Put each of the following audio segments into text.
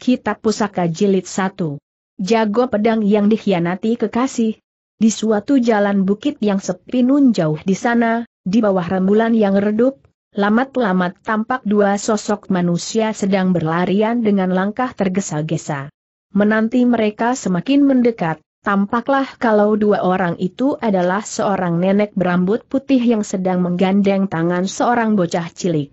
Kitab Pusaka Jilid 1. Jago pedang yang dikhianati kekasih. Di suatu jalan bukit yang sepi nun jauh di sana, di bawah rembulan yang redup, lamat-lamat tampak dua sosok manusia sedang berlarian dengan langkah tergesa-gesa. Menanti mereka semakin mendekat, tampaklah kalau dua orang itu adalah seorang nenek berambut putih yang sedang menggandeng tangan seorang bocah cilik.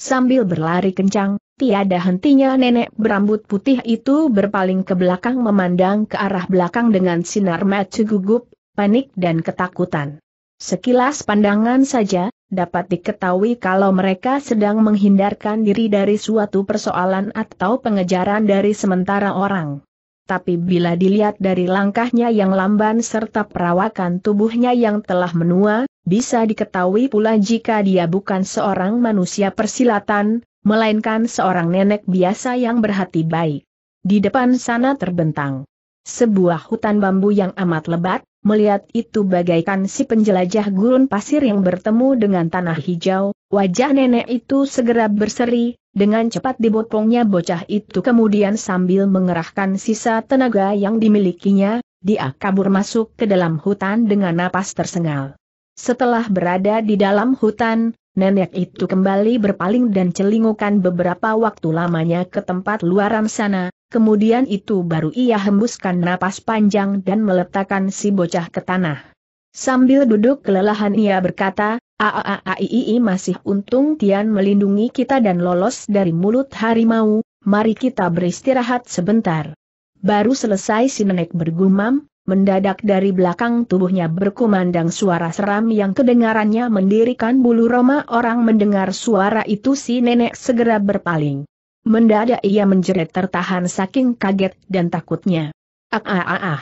Sambil berlari kencang, Tiada hentinya nenek berambut putih itu berpaling ke belakang memandang ke arah belakang dengan sinar mata gugup, panik dan ketakutan. Sekilas pandangan saja, dapat diketahui kalau mereka sedang menghindarkan diri dari suatu persoalan atau pengejaran dari sementara orang. Tapi bila dilihat dari langkahnya yang lamban serta perawakan tubuhnya yang telah menua, bisa diketahui pula jika dia bukan seorang manusia persilatan, melainkan seorang nenek biasa yang berhati baik. Di depan sana terbentang sebuah hutan bambu yang amat lebat, melihat itu bagaikan si penjelajah gurun pasir yang bertemu dengan tanah hijau, wajah nenek itu segera berseri, dengan cepat dibopongnya bocah itu kemudian sambil mengerahkan sisa tenaga yang dimilikinya, dia kabur masuk ke dalam hutan dengan napas tersengal. Setelah berada di dalam hutan, nenek itu kembali berpaling dan celingukan beberapa waktu lamanya ke tempat luaran sana, kemudian itu baru ia hembuskan napas panjang dan meletakkan si bocah ke tanah. Sambil duduk kelelahan ia berkata, Aaaiii masih untung Tian melindungi kita dan lolos dari mulut harimau, mari kita beristirahat sebentar. Baru selesai si nenek bergumam, Mendadak dari belakang tubuhnya berkumandang suara seram yang kedengarannya mendirikan bulu roma orang mendengar suara itu si nenek segera berpaling. Mendadak ia menjerit tertahan saking kaget dan takutnya. Ah ah ah ah.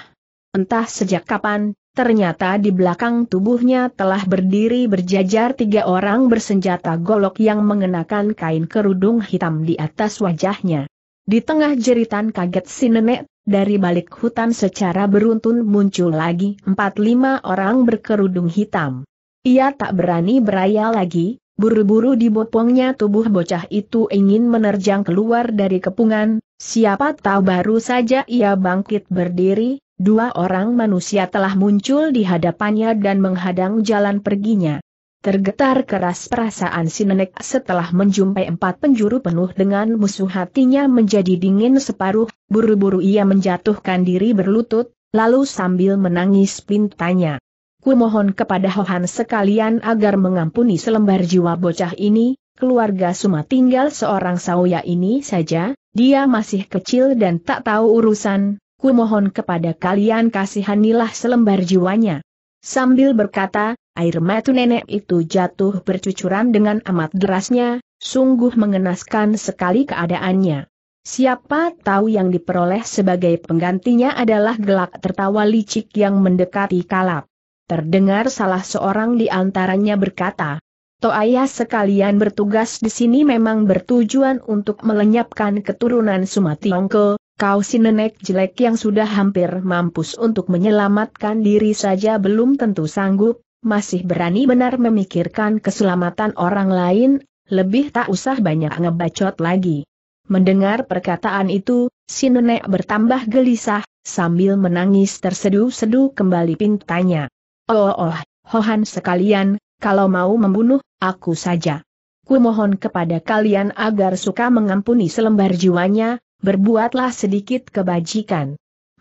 Entah sejak kapan, ternyata di belakang tubuhnya telah berdiri berjajar tiga orang bersenjata golok yang mengenakan kain kerudung hitam di atas wajahnya. Di tengah jeritan kaget si nenek, dari balik hutan secara beruntun muncul lagi empat lima orang berkerudung hitam. Ia tak berani beraya lagi, buru-buru dibopongnya tubuh bocah itu ingin menerjang keluar dari kepungan, siapa tahu baru saja ia bangkit berdiri, dua orang manusia telah muncul di hadapannya dan menghadang jalan perginya. Tergetar keras perasaan si nenek setelah menjumpai empat penjuru penuh dengan musuh hatinya menjadi dingin separuh, buru-buru ia menjatuhkan diri berlutut, lalu sambil menangis pintanya. Ku mohon kepada Hohan sekalian agar mengampuni selembar jiwa bocah ini, keluarga Suma tinggal seorang Sauya ini saja, dia masih kecil dan tak tahu urusan, ku mohon kepada kalian kasihanilah selembar jiwanya. Sambil berkata, Air mata nenek itu jatuh bercucuran dengan amat derasnya, sungguh mengenaskan sekali keadaannya. Siapa tahu yang diperoleh sebagai penggantinya adalah gelak tertawa licik yang mendekati kalap. Terdengar salah seorang di antaranya berkata, Ayah sekalian bertugas di sini memang bertujuan untuk melenyapkan keturunan Sumationgko, kau si nenek jelek yang sudah hampir mampus untuk menyelamatkan diri saja belum tentu sanggup, masih berani benar memikirkan keselamatan orang lain, lebih tak usah banyak ngebacot lagi. Mendengar perkataan itu, si nenek bertambah gelisah, sambil menangis terseduh-seduh kembali pintanya. Oh, oh, Hohan sekalian, kalau mau membunuh, aku saja. Kumohon kepada kalian agar suka mengampuni selembar jiwanya, berbuatlah sedikit kebajikan.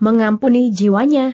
Mengampuni jiwanya?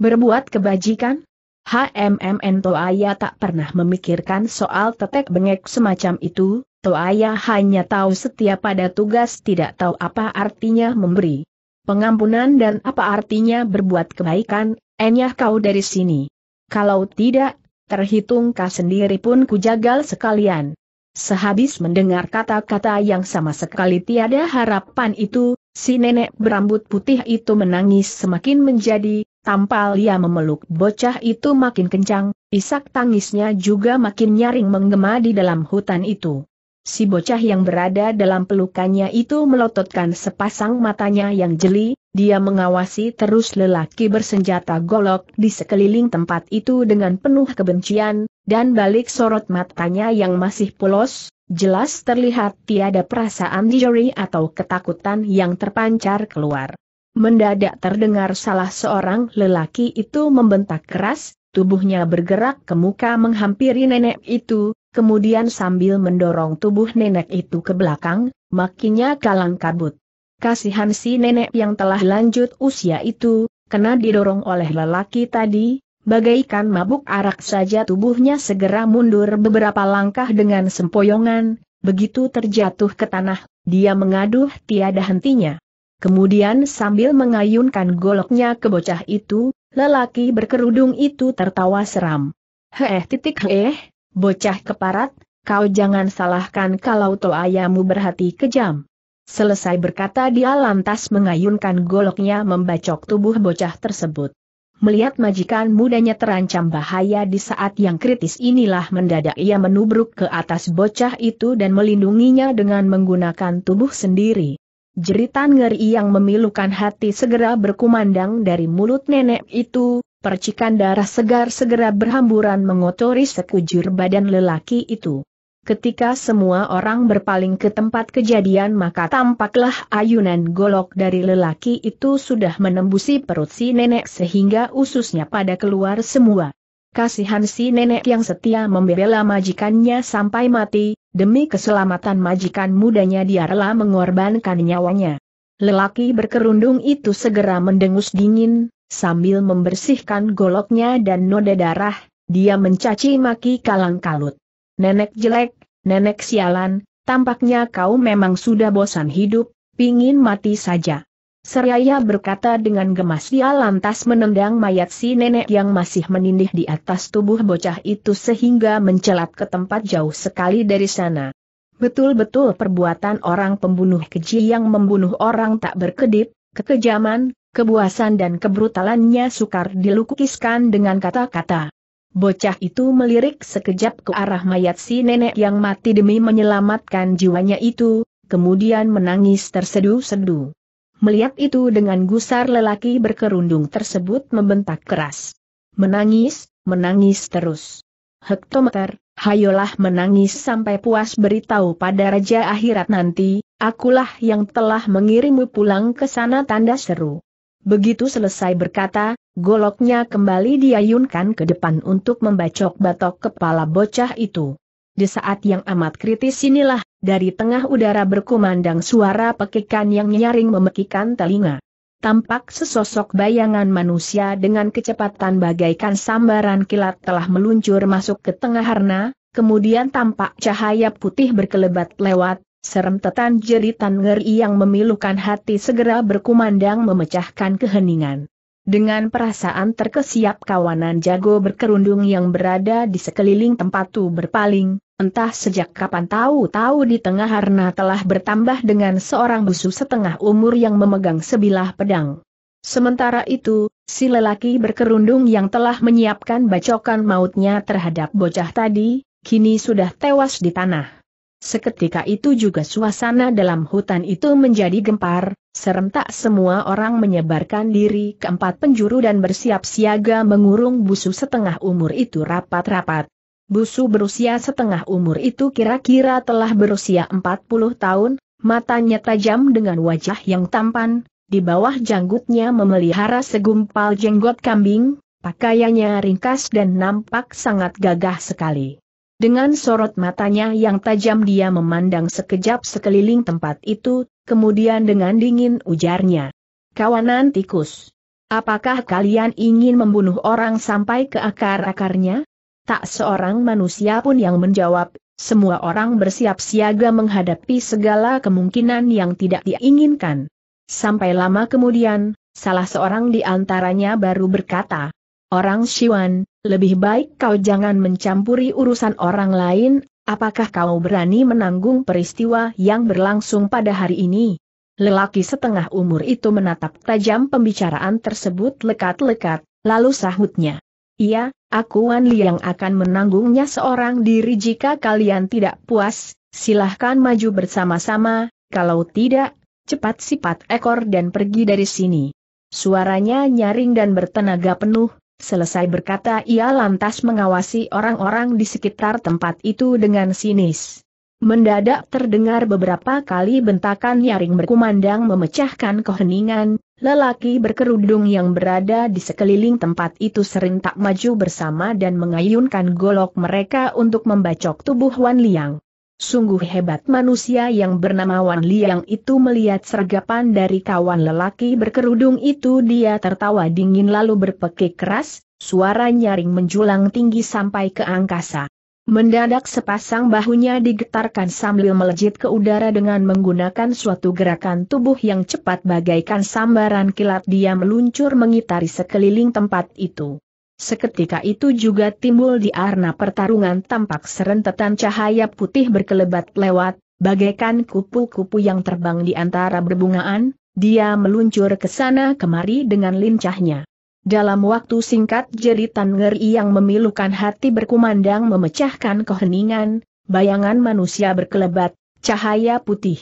Berbuat kebajikan? HMMN Toaya tak pernah memikirkan soal tetek bengek semacam itu, Toaya hanya tahu setia pada tugas tidak tahu apa artinya memberi pengampunan dan apa artinya berbuat kebaikan, enyah kau dari sini. Kalau tidak, terhitung kau sendiri pun kujagal sekalian. Sehabis mendengar kata-kata yang sama sekali tiada harapan itu, si nenek berambut putih itu menangis semakin menjadi Tampal ia memeluk bocah itu makin kencang, isak tangisnya juga makin nyaring menggema di dalam hutan itu. Si bocah yang berada dalam pelukannya itu melototkan sepasang matanya yang jeli, dia mengawasi terus lelaki bersenjata golok di sekeliling tempat itu dengan penuh kebencian, dan balik sorot matanya yang masih polos, jelas terlihat tiada perasaan diri atau ketakutan yang terpancar keluar. Mendadak terdengar salah seorang lelaki itu membentak keras, tubuhnya bergerak ke muka menghampiri nenek itu, kemudian sambil mendorong tubuh nenek itu ke belakang, makinya kalang kabut. Kasihan si nenek yang telah lanjut usia itu, kena didorong oleh lelaki tadi, bagaikan mabuk arak saja tubuhnya segera mundur beberapa langkah dengan sempoyongan, begitu terjatuh ke tanah, dia mengaduh tiada hentinya. Kemudian sambil mengayunkan goloknya ke bocah itu, lelaki berkerudung itu tertawa seram. Heh titik heh, bocah keparat, kau jangan salahkan kalau toayamu berhati kejam. Selesai berkata dia lantas mengayunkan goloknya membacok tubuh bocah tersebut. Melihat majikan mudanya terancam bahaya di saat yang kritis inilah mendadak ia menubruk ke atas bocah itu dan melindunginya dengan menggunakan tubuh sendiri. Jeritan ngeri yang memilukan hati segera berkumandang dari mulut nenek itu, percikan darah segar segera berhamburan mengotori sekujur badan lelaki itu. Ketika semua orang berpaling ke tempat kejadian maka tampaklah ayunan golok dari lelaki itu sudah menembusi perut si nenek sehingga ususnya pada keluar semua. Kasihan si nenek yang setia membela majikannya sampai mati, demi keselamatan majikan mudanya dia rela mengorbankan nyawanya. Lelaki berkerundung itu segera mendengus dingin, sambil membersihkan goloknya dan noda darah, dia mencaci maki kalang kalut. Nenek jelek, nenek sialan, tampaknya kau memang sudah bosan hidup, pingin mati saja. Seraya berkata dengan gemas dia lantas menendang mayat si nenek yang masih menindih di atas tubuh bocah itu sehingga mencelat ke tempat jauh sekali dari sana. Betul-betul perbuatan orang pembunuh keji yang membunuh orang tak berkedip, kekejaman, kebuasan dan kebrutalannya sukar dilukiskan dengan kata-kata. Bocah itu melirik sekejap ke arah mayat si nenek yang mati demi menyelamatkan jiwanya itu, kemudian menangis terseduh-seduh. Melihat itu dengan gusar lelaki berkerundung tersebut membentak keras. Menangis, menangis terus. Hektometer, hayolah menangis sampai puas beritahu pada Raja Akhirat nanti, akulah yang telah mengirimu pulang ke sana tanda seru. Begitu selesai berkata, goloknya kembali diayunkan ke depan untuk membacok batok kepala bocah itu. Di saat yang amat kritis inilah, dari tengah udara berkumandang suara pekikan yang nyaring memekikan telinga. Tampak sesosok bayangan manusia dengan kecepatan bagaikan sambaran kilat telah meluncur masuk ke tengah harna, kemudian tampak cahaya putih berkelebat lewat, Serem serentetan jeritan ngeri yang memilukan hati segera berkumandang memecahkan keheningan. Dengan perasaan terkesiap kawanan jago berkerundung yang berada di sekeliling tempat itu berpaling, entah sejak kapan tahu-tahu di tengah Harna telah bertambah dengan seorang busu setengah umur yang memegang sebilah pedang. Sementara itu, si lelaki berkerundung yang telah menyiapkan bacokan mautnya terhadap bocah tadi, kini sudah tewas di tanah. Seketika itu juga suasana dalam hutan itu menjadi gempar, Serentak semua orang menyebarkan diri ke empat penjuru dan bersiap siaga mengurung busu setengah umur itu rapat-rapat. Busu berusia setengah umur itu kira-kira telah berusia 40 tahun, matanya tajam dengan wajah yang tampan, di bawah janggutnya memelihara segumpal jenggot kambing, pakaiannya ringkas dan nampak sangat gagah sekali. Dengan sorot matanya yang tajam dia memandang sekejap sekeliling tempat itu, kemudian dengan dingin ujarnya. Kawanan tikus. Apakah kalian ingin membunuh orang sampai ke akar-akarnya? Tak seorang manusia pun yang menjawab, semua orang bersiap siaga menghadapi segala kemungkinan yang tidak diinginkan. Sampai lama kemudian, salah seorang di antaranya baru berkata, Orang Siwan, lebih baik kau jangan mencampuri urusan orang lain, apakah kau berani menanggung peristiwa yang berlangsung pada hari ini? Lelaki setengah umur itu menatap tajam pembicaraan tersebut lekat-lekat, lalu sahutnya. Iya, aku Wan yang akan menanggungnya seorang diri jika kalian tidak puas, silahkan maju bersama-sama, kalau tidak, cepat sipat ekor dan pergi dari sini. Suaranya nyaring dan bertenaga penuh, Selesai berkata ia lantas mengawasi orang-orang di sekitar tempat itu dengan sinis. Mendadak terdengar beberapa kali bentakan nyaring berkumandang memecahkan keheningan, lelaki berkerudung yang berada di sekeliling tempat itu sering tak maju bersama dan mengayunkan golok mereka untuk membacok tubuh Wan Liang. Sungguh hebat manusia yang bernama Wan Liang itu melihat sergapan dari kawan lelaki berkerudung itu dia tertawa dingin lalu berpekik keras, suara nyaring menjulang tinggi sampai ke angkasa. Mendadak sepasang bahunya digetarkan sambil melejit ke udara dengan menggunakan suatu gerakan tubuh yang cepat bagaikan sambaran kilat dia meluncur mengitari sekeliling tempat itu. Seketika itu juga timbul di arna pertarungan tampak serentetan cahaya putih berkelebat lewat, bagaikan kupu-kupu yang terbang di antara berbungaan, dia meluncur ke sana kemari dengan lincahnya. Dalam waktu singkat jeritan ngeri yang memilukan hati berkumandang memecahkan keheningan, bayangan manusia berkelebat, cahaya putih.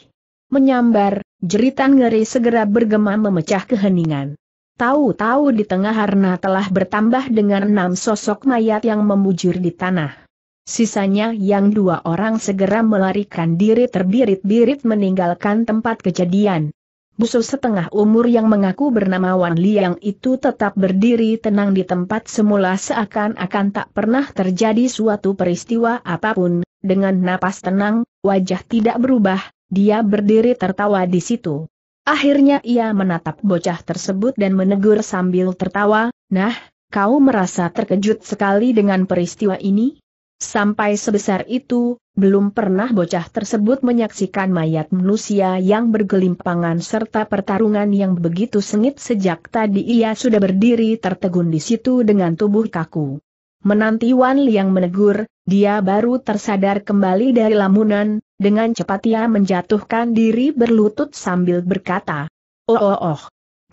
Menyambar, jeritan ngeri segera bergema memecah keheningan. Tahu-tahu di tengah harna telah bertambah dengan enam sosok mayat yang memujur di tanah. Sisanya yang dua orang segera melarikan diri terbirit-birit meninggalkan tempat kejadian. Busu setengah umur yang mengaku bernama Wan Liang itu tetap berdiri tenang di tempat semula seakan-akan tak pernah terjadi suatu peristiwa apapun, dengan napas tenang, wajah tidak berubah, dia berdiri tertawa di situ. Akhirnya ia menatap bocah tersebut dan menegur sambil tertawa, nah, kau merasa terkejut sekali dengan peristiwa ini? Sampai sebesar itu, belum pernah bocah tersebut menyaksikan mayat manusia yang bergelimpangan serta pertarungan yang begitu sengit sejak tadi ia sudah berdiri tertegun di situ dengan tubuh kaku. Menanti Wan Liang menegur, dia baru tersadar kembali dari lamunan, dengan cepat ia menjatuhkan diri berlutut sambil berkata, Oh oh oh,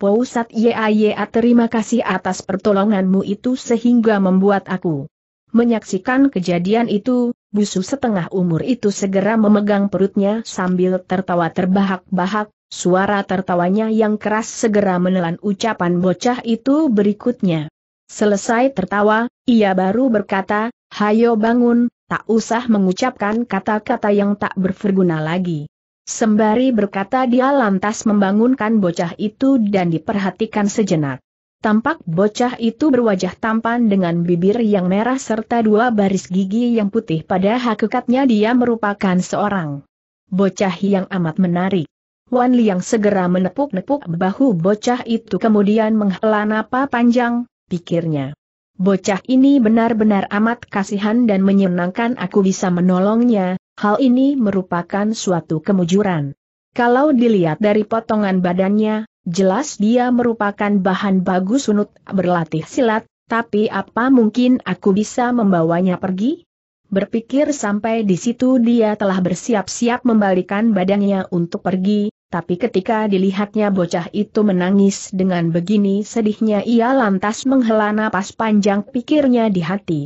Pousat Yaya terima kasih atas pertolonganmu itu sehingga membuat aku. Menyaksikan kejadian itu, busu setengah umur itu segera memegang perutnya sambil tertawa terbahak-bahak, suara tertawanya yang keras segera menelan ucapan bocah itu berikutnya. Selesai tertawa, ia baru berkata, Hayo bangun, tak usah mengucapkan kata-kata yang tak berguna lagi. Sembari berkata dia lantas membangunkan bocah itu dan diperhatikan sejenak. Tampak bocah itu berwajah tampan dengan bibir yang merah serta dua baris gigi yang putih pada hakikatnya dia merupakan seorang bocah yang amat menarik. Wan Liang segera menepuk-nepuk bahu bocah itu kemudian menghela napa panjang, pikirnya. Bocah ini benar-benar amat kasihan dan menyenangkan aku bisa menolongnya, hal ini merupakan suatu kemujuran. Kalau dilihat dari potongan badannya, jelas dia merupakan bahan bagus unut berlatih silat, tapi apa mungkin aku bisa membawanya pergi? Berpikir sampai di situ dia telah bersiap-siap membalikan badannya untuk pergi, tapi ketika dilihatnya bocah itu menangis dengan begini sedihnya ia lantas menghela napas panjang pikirnya di hati.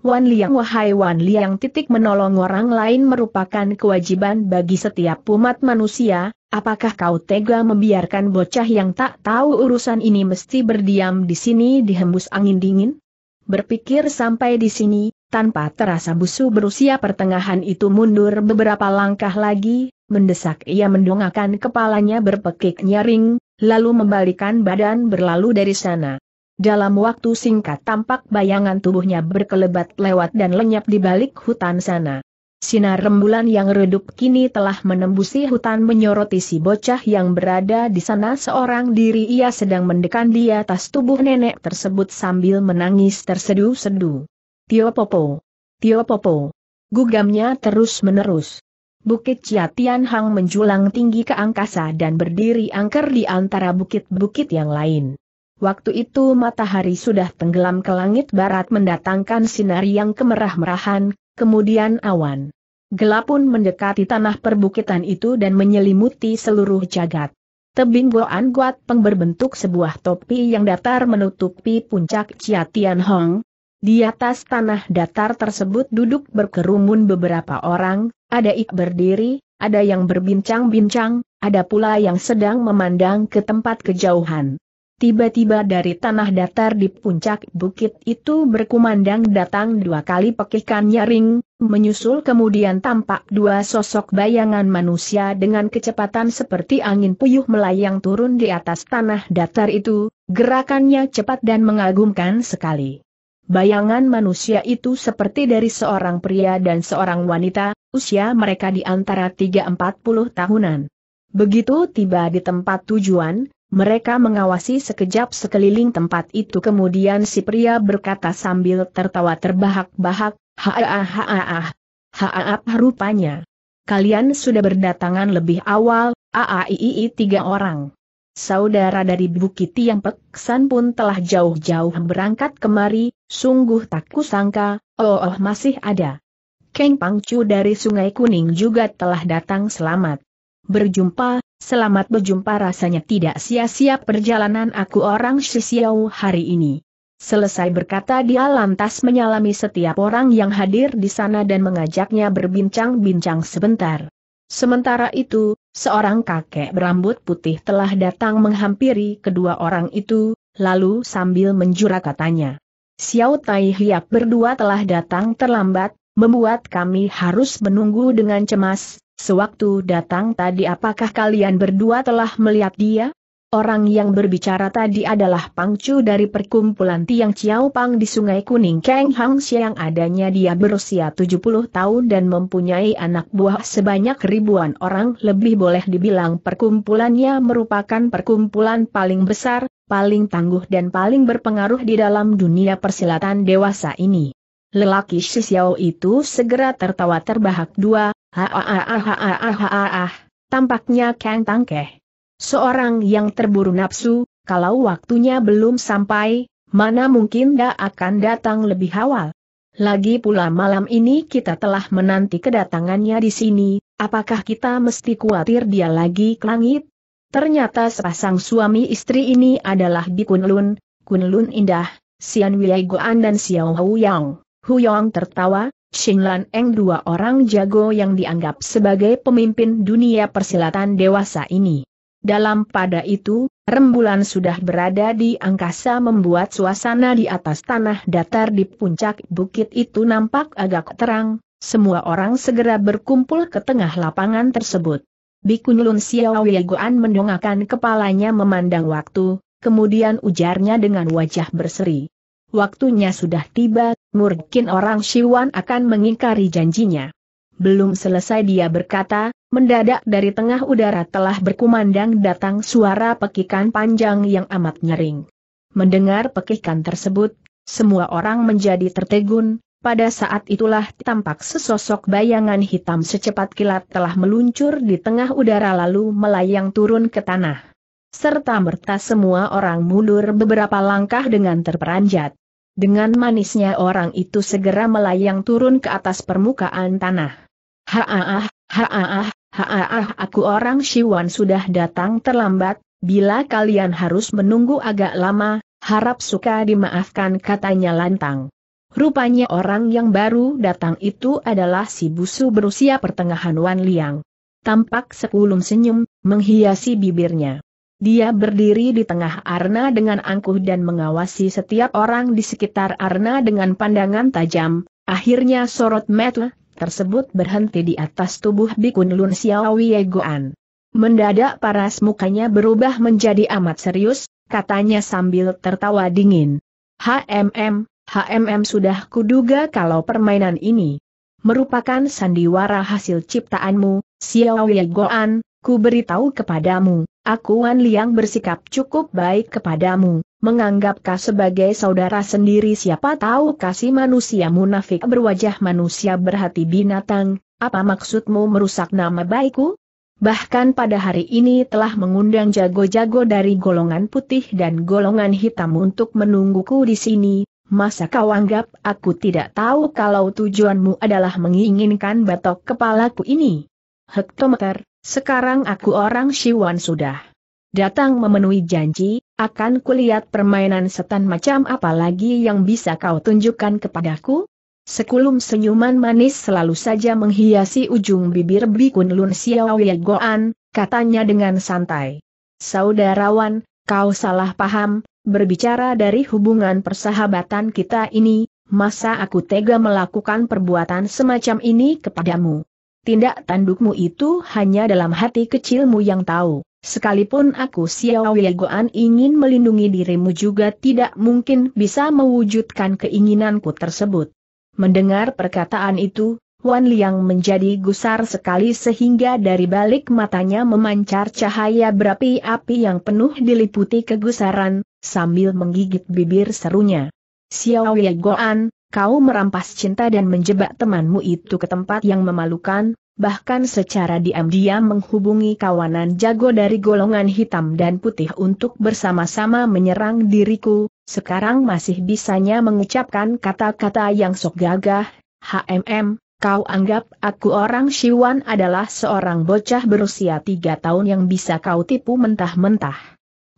Wan Liang wahai Wan Liang titik menolong orang lain merupakan kewajiban bagi setiap umat manusia, apakah kau tega membiarkan bocah yang tak tahu urusan ini mesti berdiam di sini dihembus angin dingin? Berpikir sampai di sini, tanpa terasa busu berusia pertengahan itu mundur beberapa langkah lagi, Mendesak ia mendongakkan kepalanya berpekik nyaring, lalu membalikan badan berlalu dari sana. Dalam waktu singkat tampak bayangan tubuhnya berkelebat lewat dan lenyap di balik hutan sana. Sinar rembulan yang redup kini telah menembusi hutan menyoroti si bocah yang berada di sana seorang diri ia sedang mendekan di atas tubuh nenek tersebut sambil menangis tersedu-sedu. Tio Popo. Tio Popo. Gugamnya terus-menerus. Bukit Ciatian Hang menjulang tinggi ke angkasa dan berdiri angker di antara bukit-bukit yang lain. Waktu itu matahari sudah tenggelam ke langit barat mendatangkan sinar yang kemerah-merahan, kemudian awan. Gelap pun mendekati tanah perbukitan itu dan menyelimuti seluruh jagat. Tebing Goan Guat Peng berbentuk sebuah topi yang datar menutupi puncak Ciatian Hong, di atas tanah datar tersebut duduk berkerumun beberapa orang, ada ik berdiri, ada yang berbincang-bincang, ada pula yang sedang memandang ke tempat kejauhan. Tiba-tiba dari tanah datar di puncak bukit itu berkumandang datang dua kali pekikan nyaring, menyusul kemudian tampak dua sosok bayangan manusia dengan kecepatan seperti angin puyuh melayang turun di atas tanah datar itu, gerakannya cepat dan mengagumkan sekali. Bayangan manusia itu seperti dari seorang pria dan seorang wanita, usia mereka di antara 3-40 tahunan. Begitu tiba di tempat tujuan, mereka mengawasi sekejap sekeliling tempat itu kemudian si pria berkata sambil tertawa terbahak-bahak, haah haah haah rupanya. Kalian sudah berdatangan lebih awal, aai tiga orang. Saudara dari Bukit Tiang Peksan pun telah jauh-jauh berangkat kemari, sungguh tak kusangka, oh, oh masih ada. Keng Pangcu dari Sungai Kuning juga telah datang selamat. Berjumpa, selamat berjumpa rasanya tidak sia-sia perjalanan aku orang Shisiau hari ini. Selesai berkata dia lantas menyalami setiap orang yang hadir di sana dan mengajaknya berbincang-bincang sebentar. Sementara itu, seorang kakek berambut putih telah datang menghampiri kedua orang itu, lalu sambil menjura katanya. Xiao Tai Hiap berdua telah datang terlambat, membuat kami harus menunggu dengan cemas, sewaktu datang tadi apakah kalian berdua telah melihat dia? Orang yang berbicara tadi adalah pangcu dari perkumpulan Tiang Chiao Pang di Sungai Kuning Kang Hang Siang adanya dia berusia 70 tahun dan mempunyai anak buah sebanyak ribuan orang lebih boleh dibilang perkumpulannya merupakan perkumpulan paling besar, paling tangguh dan paling berpengaruh di dalam dunia persilatan dewasa ini. Lelaki Shisiao itu segera tertawa terbahak dua, ha ha ha ha ha ha ha ha, tampaknya Kang Tangkeh Seorang yang terburu nafsu, kalau waktunya belum sampai, mana mungkin dia akan datang lebih awal. Lagi pula malam ini kita telah menanti kedatangannya di sini, apakah kita mesti khawatir dia lagi ke langit? Ternyata sepasang suami istri ini adalah Bi Kunlun, Kunlun Indah, Sian Wei Goan dan Xiao Huyang. Huyang tertawa, Lan Eng dua orang jago yang dianggap sebagai pemimpin dunia persilatan dewasa ini. Dalam pada itu, rembulan sudah berada di angkasa membuat suasana di atas tanah datar di puncak bukit itu nampak agak terang, semua orang segera berkumpul ke tengah lapangan tersebut. Bikun Lun Xiao Guan mendongakkan kepalanya memandang waktu, kemudian ujarnya dengan wajah berseri. Waktunya sudah tiba, mungkin orang Siwan akan mengingkari janjinya. Belum selesai dia berkata, Mendadak dari tengah udara telah berkumandang datang suara pekikan panjang yang amat nyering. Mendengar pekikan tersebut, semua orang menjadi tertegun, pada saat itulah tampak sesosok bayangan hitam secepat kilat telah meluncur di tengah udara lalu melayang turun ke tanah. Serta merta semua orang mundur beberapa langkah dengan terperanjat. Dengan manisnya orang itu segera melayang turun ke atas permukaan tanah. Haaah, haaah, Haah aku orang Siwan sudah datang terlambat, bila kalian harus menunggu agak lama, harap suka dimaafkan katanya lantang. Rupanya orang yang baru datang itu adalah si busu berusia pertengahan Wan Liang. Tampak sekulum senyum, menghiasi bibirnya. Dia berdiri di tengah arna dengan angkuh dan mengawasi setiap orang di sekitar arna dengan pandangan tajam, akhirnya sorot mata tersebut berhenti di atas tubuh Bikun Lun Xiao Goan. Mendadak paras mukanya berubah menjadi amat serius, katanya sambil tertawa dingin. HMM, HMM sudah kuduga kalau permainan ini merupakan sandiwara hasil ciptaanmu, Xiao Goan, ku beritahu kepadamu, aku Wan Liang bersikap cukup baik kepadamu, Menganggap Menganggapkah sebagai saudara sendiri siapa tahu kasih manusia munafik berwajah manusia berhati binatang, apa maksudmu merusak nama baikku? Bahkan pada hari ini telah mengundang jago-jago dari golongan putih dan golongan hitam untuk menungguku di sini, masa kau anggap aku tidak tahu kalau tujuanmu adalah menginginkan batok kepalaku ini? Hektometer, sekarang aku orang Siwan sudah datang memenuhi janji, akan kulihat permainan setan macam apa lagi yang bisa kau tunjukkan kepadaku? Sekulum senyuman manis selalu saja menghiasi ujung bibir Bikun Lun Goan, katanya dengan santai. Saudarawan, kau salah paham, berbicara dari hubungan persahabatan kita ini, masa aku tega melakukan perbuatan semacam ini kepadamu? Tindak tandukmu itu hanya dalam hati kecilmu yang tahu. Sekalipun aku Xiao ingin melindungi dirimu juga tidak mungkin bisa mewujudkan keinginanku tersebut. Mendengar perkataan itu, Wan Liang menjadi gusar sekali sehingga dari balik matanya memancar cahaya berapi-api yang penuh diliputi kegusaran, sambil menggigit bibir serunya. Xiao kau merampas cinta dan menjebak temanmu itu ke tempat yang memalukan, bahkan secara diam-diam menghubungi kawanan jago dari golongan hitam dan putih untuk bersama-sama menyerang diriku, sekarang masih bisanya mengucapkan kata-kata yang sok gagah, HMM, kau anggap aku orang Siwan adalah seorang bocah berusia tiga tahun yang bisa kau tipu mentah-mentah.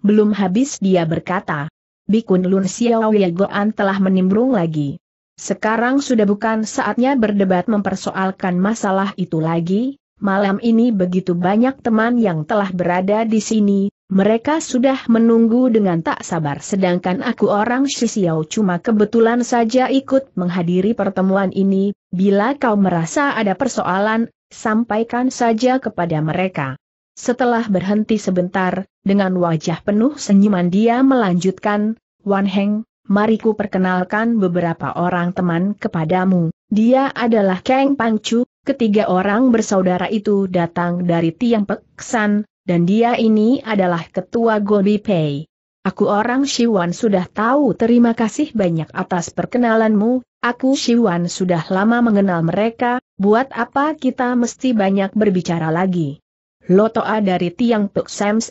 Belum habis dia berkata, Bikun Lun Xiao Yegoan telah menimbrung lagi. Sekarang sudah bukan saatnya berdebat mempersoalkan masalah itu lagi, malam ini begitu banyak teman yang telah berada di sini, mereka sudah menunggu dengan tak sabar sedangkan aku orang Shisiao cuma kebetulan saja ikut menghadiri pertemuan ini, bila kau merasa ada persoalan, sampaikan saja kepada mereka. Setelah berhenti sebentar, dengan wajah penuh senyuman dia melanjutkan, Wan Heng, Mariku perkenalkan beberapa orang teman kepadamu. Dia adalah Kang Pangcu, ketiga orang bersaudara itu datang dari Tiang Peksan, dan dia ini adalah ketua Gobi Pei. Aku orang Siwan sudah tahu terima kasih banyak atas perkenalanmu, aku Siwan sudah lama mengenal mereka, buat apa kita mesti banyak berbicara lagi. Lotoa dari Tiang Peksan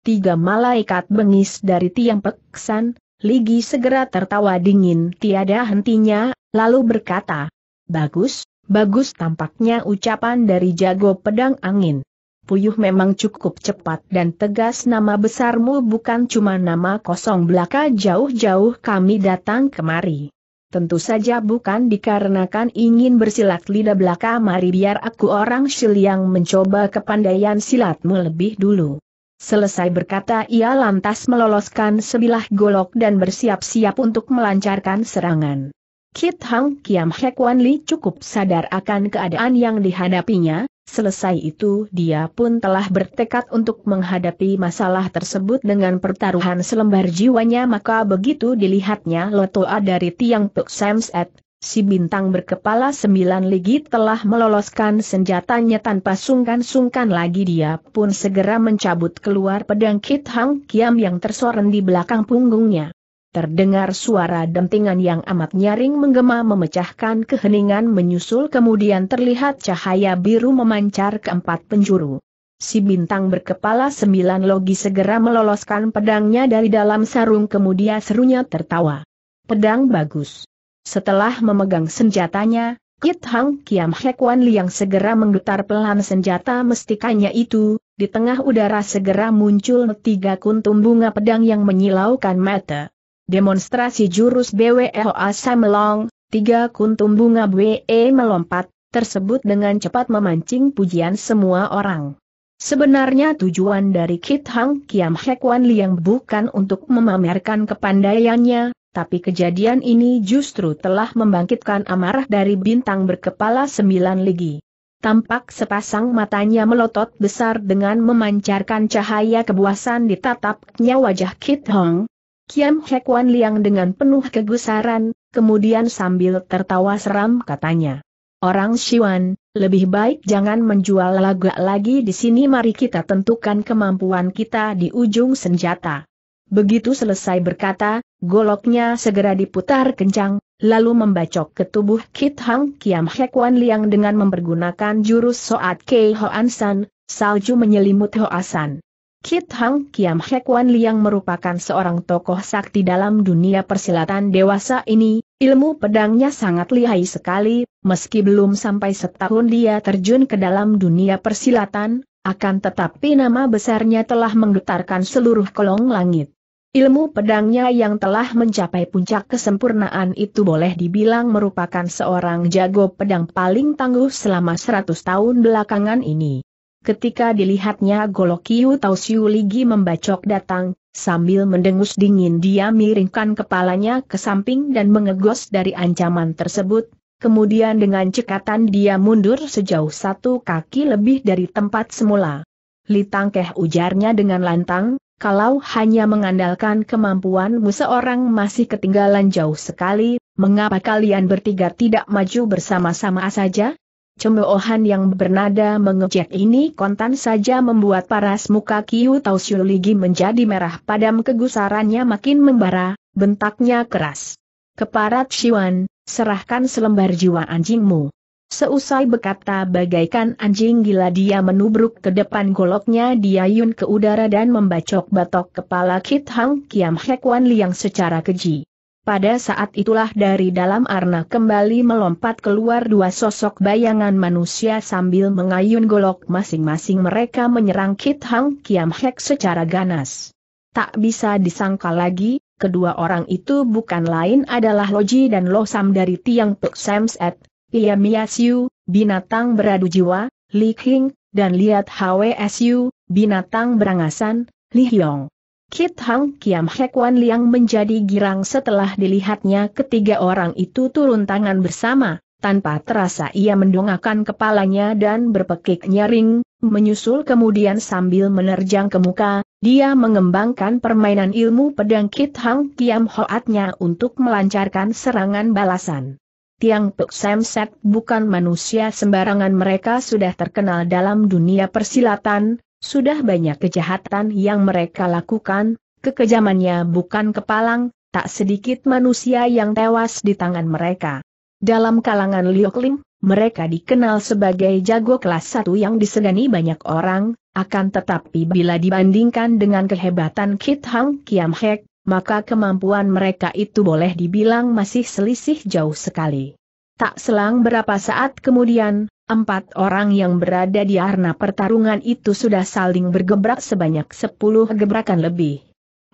tiga malaikat bengis dari Tiang Peksan, Ligi segera tertawa dingin tiada hentinya, lalu berkata, Bagus, bagus tampaknya ucapan dari jago pedang angin. Puyuh memang cukup cepat dan tegas nama besarmu bukan cuma nama kosong belaka jauh-jauh kami datang kemari. Tentu saja bukan dikarenakan ingin bersilat lidah belaka mari biar aku orang sil yang mencoba kepandaian silatmu lebih dulu. Selesai berkata ia lantas meloloskan sebilah golok dan bersiap-siap untuk melancarkan serangan. Kit Hang Kiam Hek Wan Li cukup sadar akan keadaan yang dihadapinya, Selesai itu dia pun telah bertekad untuk menghadapi masalah tersebut dengan pertaruhan selembar jiwanya maka begitu dilihatnya Lotoa dari Tiang Puk Set, si bintang berkepala sembilan ligi telah meloloskan senjatanya tanpa sungkan-sungkan lagi dia pun segera mencabut keluar pedang Kit Hang Kiam yang tersoren di belakang punggungnya. Terdengar suara dentingan yang amat nyaring menggema memecahkan keheningan menyusul kemudian terlihat cahaya biru memancar ke empat penjuru. Si bintang berkepala sembilan logi segera meloloskan pedangnya dari dalam sarung kemudian serunya tertawa. Pedang bagus. Setelah memegang senjatanya, Kit Hang Kiam Hek Wan Liang segera menggetar pelan senjata mestikanya itu, di tengah udara segera muncul tiga kuntum bunga pedang yang menyilaukan mata. Demonstrasi jurus BWEOA Samelong, tiga kuntum bunga BE melompat, tersebut dengan cepat memancing pujian semua orang. Sebenarnya tujuan dari Kit Hang Kiam Hek Wan Liang bukan untuk memamerkan kepandaiannya, tapi kejadian ini justru telah membangkitkan amarah dari bintang berkepala sembilan legi. Tampak sepasang matanya melotot besar dengan memancarkan cahaya kebuasan di tatapnya wajah Kit Hong. Kiam Hek Wan Liang dengan penuh kegusaran, kemudian sambil tertawa seram katanya. Orang Siwan, lebih baik jangan menjual lagak lagi di sini mari kita tentukan kemampuan kita di ujung senjata. Begitu selesai berkata, goloknya segera diputar kencang, lalu membacok ke tubuh Kit Hang Kiam Wan Liang dengan mempergunakan jurus Soat Kei Hoan San, salju menyelimut Hoasan. Kit Hang Kiam Wan Liang merupakan seorang tokoh sakti dalam dunia persilatan dewasa ini, ilmu pedangnya sangat lihai sekali, meski belum sampai setahun dia terjun ke dalam dunia persilatan, akan tetapi nama besarnya telah menggetarkan seluruh kolong langit. Ilmu pedangnya yang telah mencapai puncak kesempurnaan itu boleh dibilang merupakan seorang jago pedang paling tangguh selama 100 tahun belakangan ini. Ketika dilihatnya Golokyu Tausiu Ligi membacok datang, sambil mendengus dingin dia miringkan kepalanya ke samping dan mengegos dari ancaman tersebut, kemudian dengan cekatan dia mundur sejauh satu kaki lebih dari tempat semula. Litangkeh ujarnya dengan lantang, kalau hanya mengandalkan kemampuanmu seorang masih ketinggalan jauh sekali, mengapa kalian bertiga tidak maju bersama-sama saja? Cemoohan yang bernada mengejek ini kontan saja membuat paras muka Kiu Tau Ligi menjadi merah padam kegusarannya makin membara, bentaknya keras. Keparat Siwan, serahkan selembar jiwa anjingmu. Seusai berkata bagaikan anjing gila dia menubruk ke depan goloknya diayun ke udara dan membacok-batok kepala Kit Hang Kiam Hek Wan Liang secara keji. Pada saat itulah dari dalam arna kembali melompat keluar dua sosok bayangan manusia sambil mengayun golok masing-masing mereka menyerang Kit Hang Kiam Hek secara ganas. Tak bisa disangka lagi, kedua orang itu bukan lain adalah Loji dan Losam dari Tiang Pek Samset, Pia Miasyu, binatang beradu jiwa, Li Qing, dan Liat HWSU, binatang berangasan, Li Hyong. Kit Hang Kiam Hekwan Liang menjadi girang setelah dilihatnya ketiga orang itu turun tangan bersama, tanpa terasa ia mendongakkan kepalanya dan berpekik nyaring, menyusul kemudian sambil menerjang ke muka, dia mengembangkan permainan ilmu pedang Kit Hang Kiam Hoatnya untuk melancarkan serangan balasan. Tiang Pek Samset bukan manusia sembarangan mereka sudah terkenal dalam dunia persilatan, sudah banyak kejahatan yang mereka lakukan, kekejamannya bukan kepalang, tak sedikit manusia yang tewas di tangan mereka. Dalam kalangan Lioklim, mereka dikenal sebagai jago kelas satu yang disegani banyak orang, akan tetapi bila dibandingkan dengan kehebatan Kit Hang Kiam Hek, maka kemampuan mereka itu boleh dibilang masih selisih jauh sekali. Tak selang berapa saat kemudian, empat orang yang berada di arena pertarungan itu sudah saling bergebrak sebanyak sepuluh gebrakan lebih.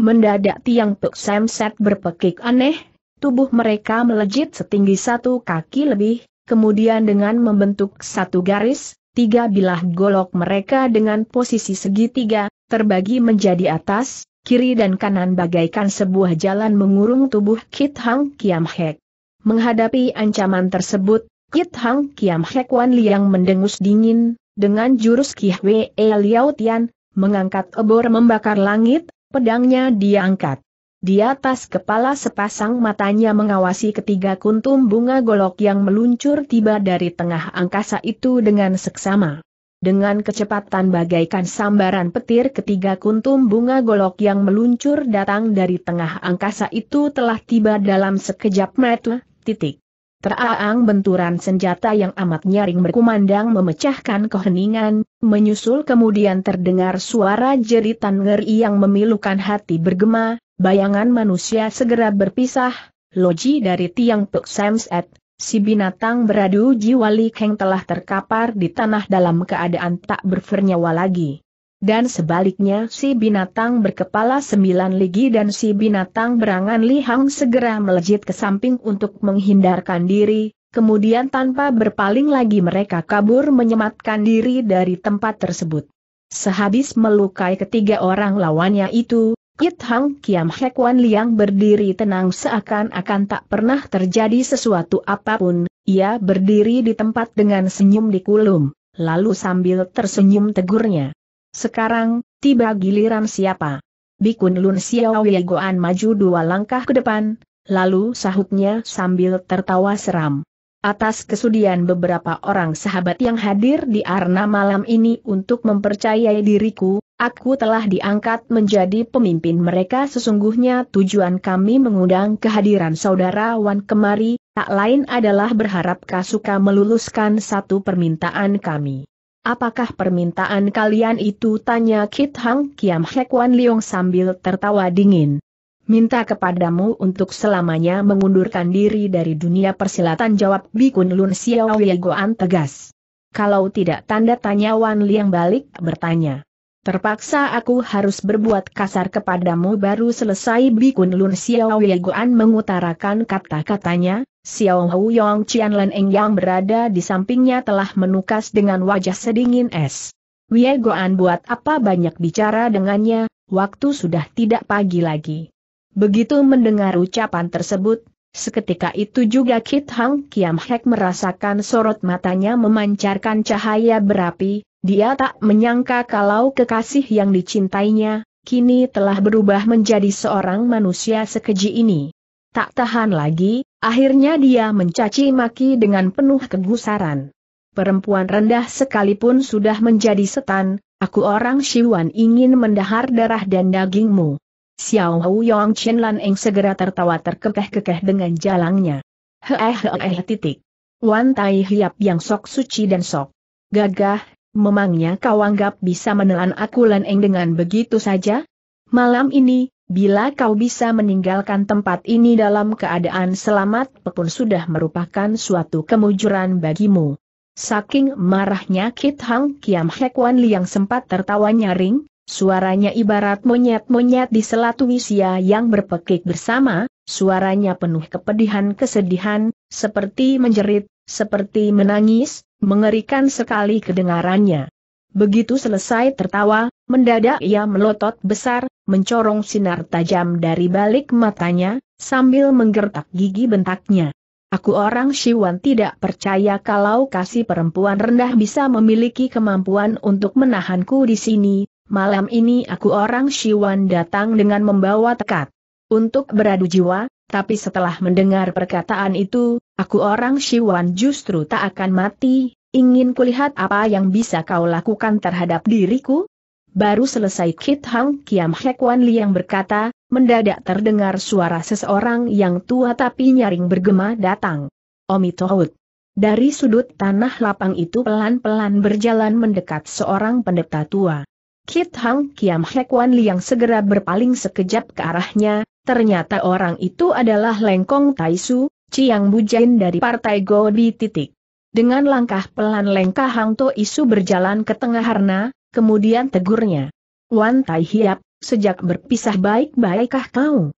Mendadak tiang Pek set berpekik aneh, tubuh mereka melejit setinggi satu kaki lebih, kemudian dengan membentuk satu garis, tiga bilah golok mereka dengan posisi segitiga, terbagi menjadi atas, kiri dan kanan bagaikan sebuah jalan mengurung tubuh Kit Hang Kiam Hek. Menghadapi ancaman tersebut, Kit Hang Kiam Hek Wan Liang mendengus dingin, dengan jurus Ki Hwe e Liao Tian, mengangkat obor membakar langit, pedangnya diangkat. Di atas kepala sepasang matanya mengawasi ketiga kuntum bunga golok yang meluncur tiba dari tengah angkasa itu dengan seksama. Dengan kecepatan bagaikan sambaran petir ketiga kuntum bunga golok yang meluncur datang dari tengah angkasa itu telah tiba dalam sekejap mata, titik. Teraang benturan senjata yang amat nyaring berkumandang memecahkan keheningan, menyusul kemudian terdengar suara jeritan ngeri yang memilukan hati bergema, bayangan manusia segera berpisah, loji dari tiang puk Samset, Si binatang beradu jiwa Li Kang telah terkapar di tanah dalam keadaan tak bernyawa lagi. Dan sebaliknya si binatang berkepala sembilan ligi dan si binatang berangan Li Hang segera melejit ke samping untuk menghindarkan diri, kemudian tanpa berpaling lagi mereka kabur menyematkan diri dari tempat tersebut. Sehabis melukai ketiga orang lawannya itu, Yit Hang Kiam Hek Wan Liang berdiri tenang seakan-akan tak pernah terjadi sesuatu apapun, ia berdiri di tempat dengan senyum di kulum, lalu sambil tersenyum tegurnya. Sekarang, tiba giliran siapa? Bikun Lun Xiao Goan maju dua langkah ke depan, lalu sahutnya sambil tertawa seram. Atas kesudian beberapa orang sahabat yang hadir di Arna malam ini untuk mempercayai diriku, aku telah diangkat menjadi pemimpin mereka sesungguhnya tujuan kami mengundang kehadiran saudara Wan kemari, tak lain adalah berharap Kasuka meluluskan satu permintaan kami. Apakah permintaan kalian itu? Tanya Kit Hang Kiam Hek Wan Leong sambil tertawa dingin. Minta kepadamu untuk selamanya mengundurkan diri dari dunia persilatan jawab Bikun Lun Xiao Goan tegas. Kalau tidak tanda tanya Wan Liang balik bertanya. Terpaksa aku harus berbuat kasar kepadamu baru selesai Bikun Lun Xiao Yeguan mengutarakan kata-katanya, Xiao Hu Yong Qian Lan Eng yang berada di sampingnya telah menukas dengan wajah sedingin es. Yeguan buat apa banyak bicara dengannya, waktu sudah tidak pagi lagi. Begitu mendengar ucapan tersebut, seketika itu juga Kit Hang Kiam Hek merasakan sorot matanya memancarkan cahaya berapi, dia tak menyangka kalau kekasih yang dicintainya, kini telah berubah menjadi seorang manusia sekeji ini. Tak tahan lagi, akhirnya dia mencaci maki dengan penuh kegusaran. Perempuan rendah sekalipun sudah menjadi setan, aku orang Siwan ingin mendahar darah dan dagingmu. Xiao Hu Yong Chen Lan Eng segera tertawa terkekeh-kekeh dengan jalangnya. Heeh titik. Wan Tai Hiap yang sok suci dan sok gagah, Memangnya kau anggap bisa menelan aku leneng dengan begitu saja? Malam ini, bila kau bisa meninggalkan tempat ini dalam keadaan selamat pun sudah merupakan suatu kemujuran bagimu. Saking marahnya Kit Hang Kiam Hek Wan Liang sempat tertawa nyaring, suaranya ibarat monyet-monyet di selat wisia yang berpekik bersama, suaranya penuh kepedihan kesedihan, seperti menjerit, seperti menangis, mengerikan sekali kedengarannya. Begitu selesai tertawa, mendadak ia melotot besar, mencorong sinar tajam dari balik matanya, sambil menggertak gigi bentaknya. Aku orang Siwan tidak percaya kalau kasih perempuan rendah bisa memiliki kemampuan untuk menahanku di sini, malam ini aku orang Siwan datang dengan membawa tekad. Untuk beradu jiwa, tapi setelah mendengar perkataan itu, aku orang Siwan justru tak akan mati, ingin kulihat apa yang bisa kau lakukan terhadap diriku? Baru selesai Kit Hang Kiam Hek Wan Li yang berkata, mendadak terdengar suara seseorang yang tua tapi nyaring bergema datang. Omi Tohut. Dari sudut tanah lapang itu pelan-pelan berjalan mendekat seorang pendeta tua. Kit Hang Kiam Hek Wan Li yang segera berpaling sekejap ke arahnya, Ternyata orang itu adalah Lengkong Taisu, Ciang Bujain dari Partai Godi titik. Dengan langkah pelan Lengkah Hang To Isu berjalan ke tengah Harna, kemudian tegurnya. Wan Tai Hiap, sejak berpisah baik-baikkah kau?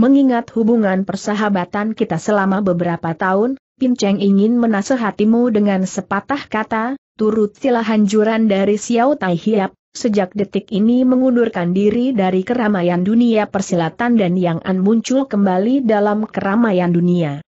Mengingat hubungan persahabatan kita selama beberapa tahun, Cheng ingin menasehatimu dengan sepatah kata, turut silahanjuran dari Xiao Tai Hiap, Sejak detik ini mengundurkan diri dari keramaian dunia persilatan dan Yang An muncul kembali dalam keramaian dunia.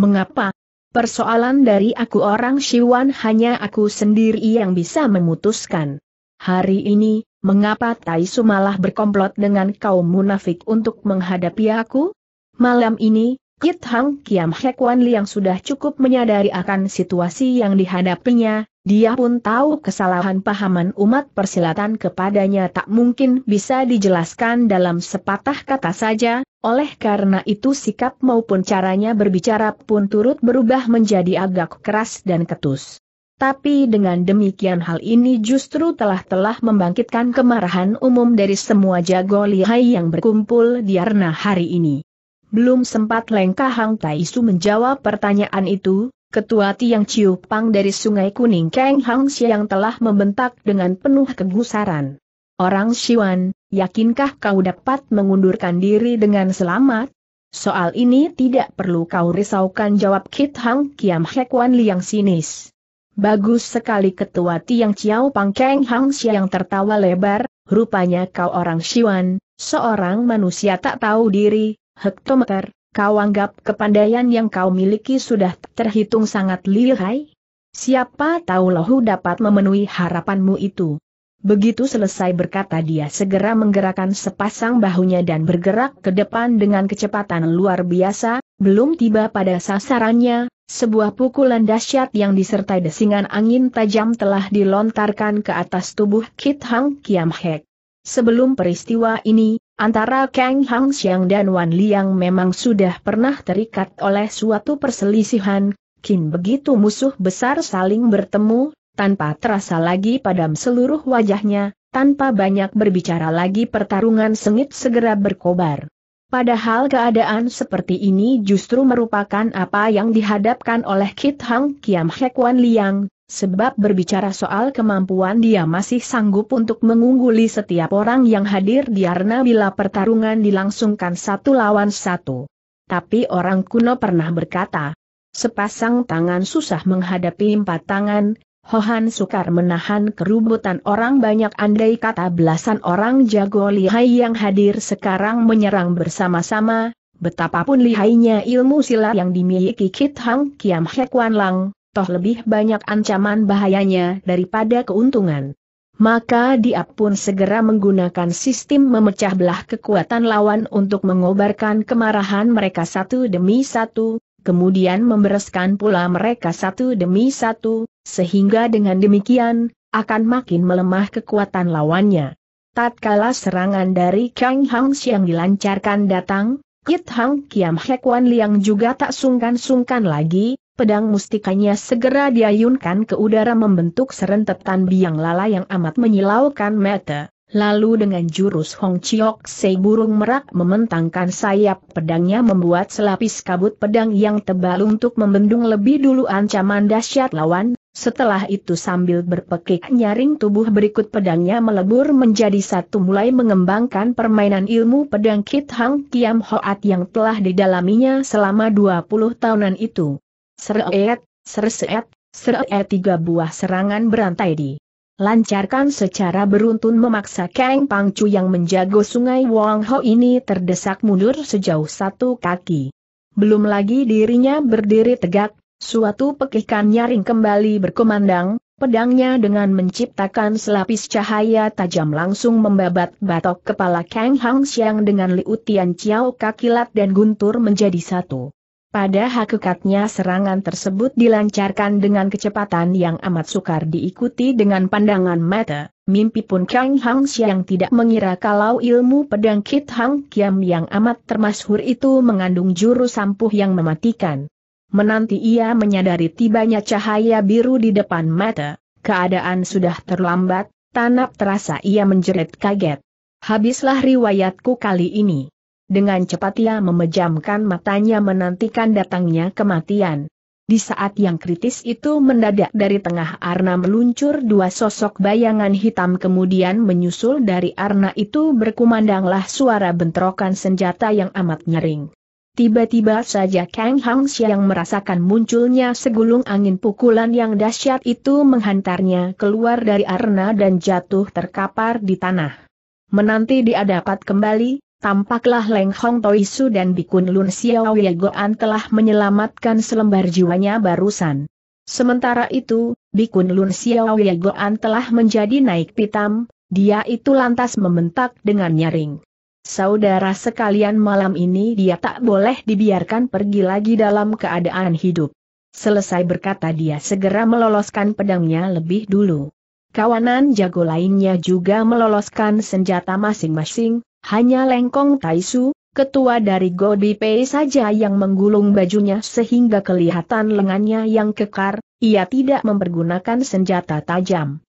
Mengapa? Persoalan dari aku orang Siwan hanya aku sendiri yang bisa memutuskan. Hari ini, mengapa Taisu malah berkomplot dengan kaum munafik untuk menghadapi aku? Malam ini, Kit Hang Kiam Wan Liang sudah cukup menyadari akan situasi yang dihadapinya, dia pun tahu kesalahan pahaman umat persilatan kepadanya tak mungkin bisa dijelaskan dalam sepatah kata saja, oleh karena itu sikap maupun caranya berbicara pun turut berubah menjadi agak keras dan ketus. Tapi dengan demikian hal ini justru telah-telah membangkitkan kemarahan umum dari semua jago lihai yang berkumpul di arena hari ini. Belum sempat lengkah Hang Taisu menjawab pertanyaan itu, Ketua Tiang Chiu Pang dari Sungai Kuning Kang Hang yang telah membentak dengan penuh kegusaran. Orang Siwan, yakinkah kau dapat mengundurkan diri dengan selamat? Soal ini tidak perlu kau risaukan jawab Kit Hang Kiam Wan Liang sinis. Bagus sekali ketua Tiang Chiu Pang Kang Hang yang tertawa lebar, rupanya kau orang Siwan, seorang manusia tak tahu diri, hektometer, Kau anggap kepandaian yang kau miliki sudah terhitung sangat lihai? Siapa tahu lohu dapat memenuhi harapanmu itu. Begitu selesai berkata dia segera menggerakkan sepasang bahunya dan bergerak ke depan dengan kecepatan luar biasa, belum tiba pada sasarannya, sebuah pukulan dahsyat yang disertai desingan angin tajam telah dilontarkan ke atas tubuh Kit Hang Kiam Hek. Sebelum peristiwa ini, antara Kang Hang Xiang dan Wan Liang memang sudah pernah terikat oleh suatu perselisihan, kin begitu musuh besar saling bertemu, tanpa terasa lagi padam seluruh wajahnya, tanpa banyak berbicara lagi pertarungan sengit segera berkobar. Padahal keadaan seperti ini justru merupakan apa yang dihadapkan oleh Kit Hang Kiam Hek Wan Liang, Sebab berbicara soal kemampuan dia masih sanggup untuk mengungguli setiap orang yang hadir di arena bila pertarungan dilangsungkan satu lawan satu. Tapi orang kuno pernah berkata, sepasang tangan susah menghadapi empat tangan, Hohan sukar menahan kerubutan orang banyak andai kata belasan orang jago lihai yang hadir sekarang menyerang bersama-sama, betapapun lihainya ilmu silat yang dimiliki Kit Hang Kiam Hek Wan Lang, toh lebih banyak ancaman bahayanya daripada keuntungan. Maka dia pun segera menggunakan sistem memecah belah kekuatan lawan untuk mengobarkan kemarahan mereka satu demi satu, kemudian membereskan pula mereka satu demi satu, sehingga dengan demikian, akan makin melemah kekuatan lawannya. Tatkala serangan dari Kang Hang Siang dilancarkan datang, Kit Hang Kiam Hekwan Liang juga tak sungkan-sungkan lagi, pedang mustikanya segera diayunkan ke udara membentuk serentetan biang lala yang amat menyilaukan mata. Lalu dengan jurus Hong Chiok Sei burung merak mementangkan sayap pedangnya membuat selapis kabut pedang yang tebal untuk membendung lebih dulu ancaman dahsyat lawan, setelah itu sambil berpekik nyaring tubuh berikut pedangnya melebur menjadi satu mulai mengembangkan permainan ilmu pedang Kit Hang Kiam Hoat yang telah didalaminya selama 20 tahunan itu. Seret, serset, seret tiga buah serangan berantai di lancarkan secara beruntun memaksa Kang Pangcu yang menjago sungai Wong Ho ini terdesak mundur sejauh satu kaki. Belum lagi dirinya berdiri tegak, suatu pekikan nyaring kembali berkumandang, pedangnya dengan menciptakan selapis cahaya tajam langsung membabat batok kepala Kang Hang Xiang dengan liutian ciao Chiao kakilat dan guntur menjadi satu. Pada hakikatnya serangan tersebut dilancarkan dengan kecepatan yang amat sukar diikuti dengan pandangan mata, mimpi pun Kang Hang Siang tidak mengira kalau ilmu pedang Kit Hang Kiam yang amat termasyhur itu mengandung jurus sampuh yang mematikan. Menanti ia menyadari tibanya cahaya biru di depan mata, keadaan sudah terlambat, tanap terasa ia menjerit kaget. Habislah riwayatku kali ini. Dengan cepat ia memejamkan matanya menantikan datangnya kematian. Di saat yang kritis itu mendadak dari tengah Arna meluncur dua sosok bayangan hitam kemudian menyusul dari Arna itu berkumandanglah suara bentrokan senjata yang amat nyering. Tiba-tiba saja Kang Hang yang merasakan munculnya segulung angin pukulan yang dahsyat itu menghantarnya keluar dari arna dan jatuh terkapar di tanah. Menanti dia dapat kembali, tampaklah Leng Hong Toisu dan Bikun Lun Xiao Goan telah menyelamatkan selembar jiwanya barusan. Sementara itu, Bikun Lun Xiao Goan telah menjadi naik pitam, dia itu lantas membentak dengan nyaring. Saudara sekalian malam ini dia tak boleh dibiarkan pergi lagi dalam keadaan hidup. Selesai berkata dia segera meloloskan pedangnya lebih dulu. Kawanan jago lainnya juga meloloskan senjata masing-masing, hanya Lengkong Taisu, ketua dari Pei saja yang menggulung bajunya sehingga kelihatan lengannya yang kekar, ia tidak mempergunakan senjata tajam.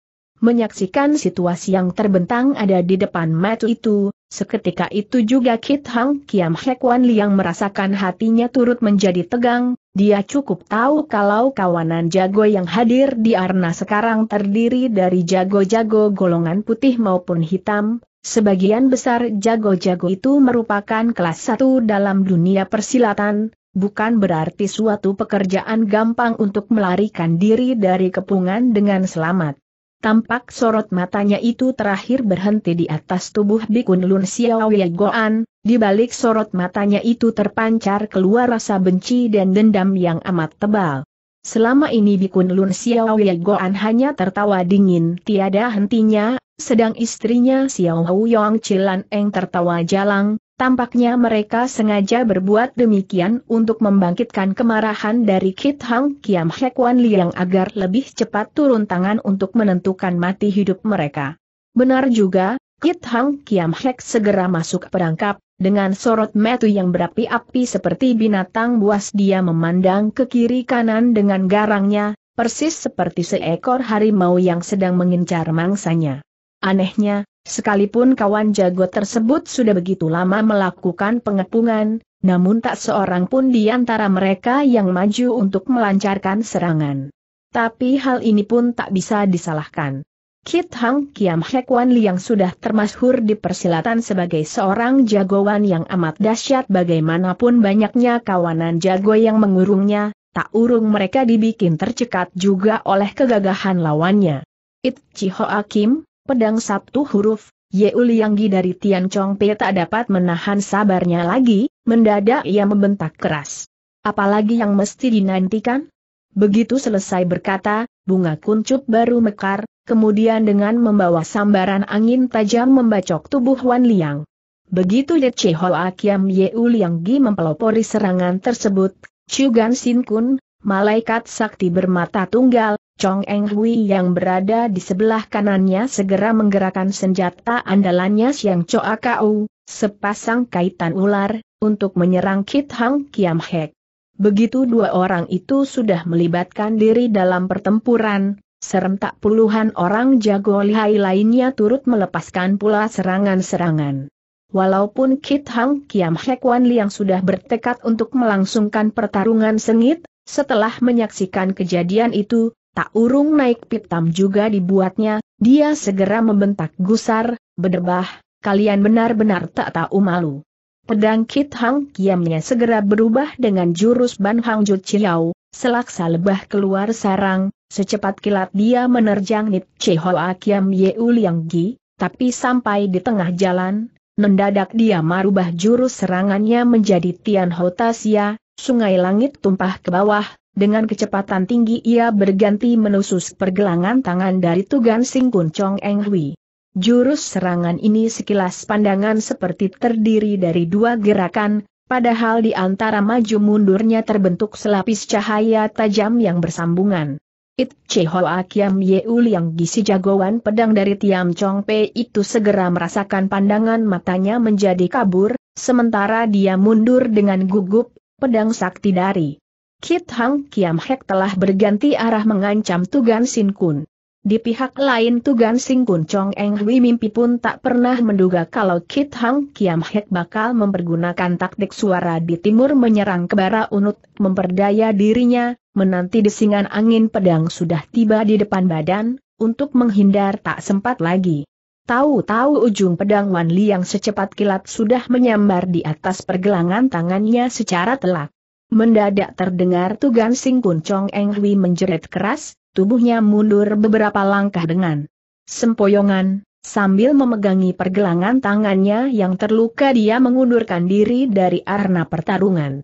Menyaksikan situasi yang terbentang ada di depan mata itu, seketika itu juga Kit Hang Kiam Wan Liang merasakan hatinya turut menjadi tegang, dia cukup tahu kalau kawanan jago yang hadir di Arna sekarang terdiri dari jago-jago golongan putih maupun hitam, Sebagian besar jago-jago itu merupakan kelas satu dalam dunia persilatan, bukan berarti suatu pekerjaan gampang untuk melarikan diri dari kepungan dengan selamat. Tampak sorot matanya itu terakhir berhenti di atas tubuh Bikun Lun Goan, di balik sorot matanya itu terpancar keluar rasa benci dan dendam yang amat tebal. Selama ini Bikun Lun Xiao Goan hanya tertawa dingin tiada hentinya, sedang istrinya Xiao Hu Yong chilan Eng tertawa jalang, tampaknya mereka sengaja berbuat demikian untuk membangkitkan kemarahan dari Kit Hang Kiam hek wan Liang agar lebih cepat turun tangan untuk menentukan mati hidup mereka. Benar juga, Kit Hang Kiam Hek segera masuk perangkap, dengan sorot metu yang berapi-api seperti binatang buas dia memandang ke kiri kanan dengan garangnya, persis seperti seekor harimau yang sedang mengincar mangsanya. Anehnya, sekalipun kawan jago tersebut sudah begitu lama melakukan pengepungan, namun tak seorang pun di antara mereka yang maju untuk melancarkan serangan. Tapi hal ini pun tak bisa disalahkan. Kit Hang Kiam Hek Wan Liang sudah termasyhur di persilatan sebagai seorang jagoan yang amat dahsyat bagaimanapun banyaknya kawanan jago yang mengurungnya, tak urung mereka dibikin tercekat juga oleh kegagahan lawannya. It Chihoa Kim, pedang sabtu huruf, Yeu Lianggi dari Tian Chong Pei tak dapat menahan sabarnya lagi, mendadak ia membentak keras. Apalagi yang mesti dinantikan? Begitu selesai berkata, bunga kuncup baru mekar, kemudian dengan membawa sambaran angin tajam membacok tubuh Wan Liang. Begitu Ye Che Ho Akiam Ye U Liang Gi mempelopori serangan tersebut, Chugan Sin Kun, malaikat sakti bermata tunggal, Chong Eng Hui yang berada di sebelah kanannya segera menggerakkan senjata andalannya Siang Choa Kau, sepasang kaitan ular, untuk menyerang Kit Hang Kiam Hek. Begitu dua orang itu sudah melibatkan diri dalam pertempuran, serentak puluhan orang jago lihai lainnya turut melepaskan pula serangan-serangan. Walaupun Kit Hang Kiam Hek Wan Liang sudah bertekad untuk melangsungkan pertarungan sengit, setelah menyaksikan kejadian itu, tak urung naik pitam juga dibuatnya, dia segera membentak gusar, berdebah, kalian benar-benar tak tahu malu. Pedang Kit Hang Kiamnya segera berubah dengan jurus Ban Hang Jut Chiao, selaksa lebah keluar sarang, Secepat kilat dia menerjang Nit Che Hoa Kiam Yeul Yang Gi, tapi sampai di tengah jalan, mendadak dia merubah jurus serangannya menjadi Tian Ho sungai langit tumpah ke bawah, dengan kecepatan tinggi ia berganti menusus pergelangan tangan dari Tugan Sing Kun Chong Eng Hui. Jurus serangan ini sekilas pandangan seperti terdiri dari dua gerakan, padahal di antara maju mundurnya terbentuk selapis cahaya tajam yang bersambungan. It Chihoa Kiam Yeul yang gisi jagoan pedang dari Tiam Chong Pei itu segera merasakan pandangan matanya menjadi kabur, sementara dia mundur dengan gugup, pedang sakti dari. Kit Hang Kiam Hek telah berganti arah mengancam Tugan Sin Kun. Di pihak lain Tugan Sin Kun Chong Eng Hui Mimpi pun tak pernah menduga kalau Kit Hang Kiam Hek bakal mempergunakan taktik suara di timur menyerang ke barat unut, memperdaya dirinya, menanti desingan angin pedang sudah tiba di depan badan, untuk menghindar tak sempat lagi. Tahu-tahu ujung pedang Wan Li yang secepat kilat sudah menyambar di atas pergelangan tangannya secara telak. Mendadak terdengar Tugan Sing Kun Chong Eng Hui menjerit keras, tubuhnya mundur beberapa langkah dengan sempoyongan, sambil memegangi pergelangan tangannya yang terluka dia mengundurkan diri dari arena pertarungan.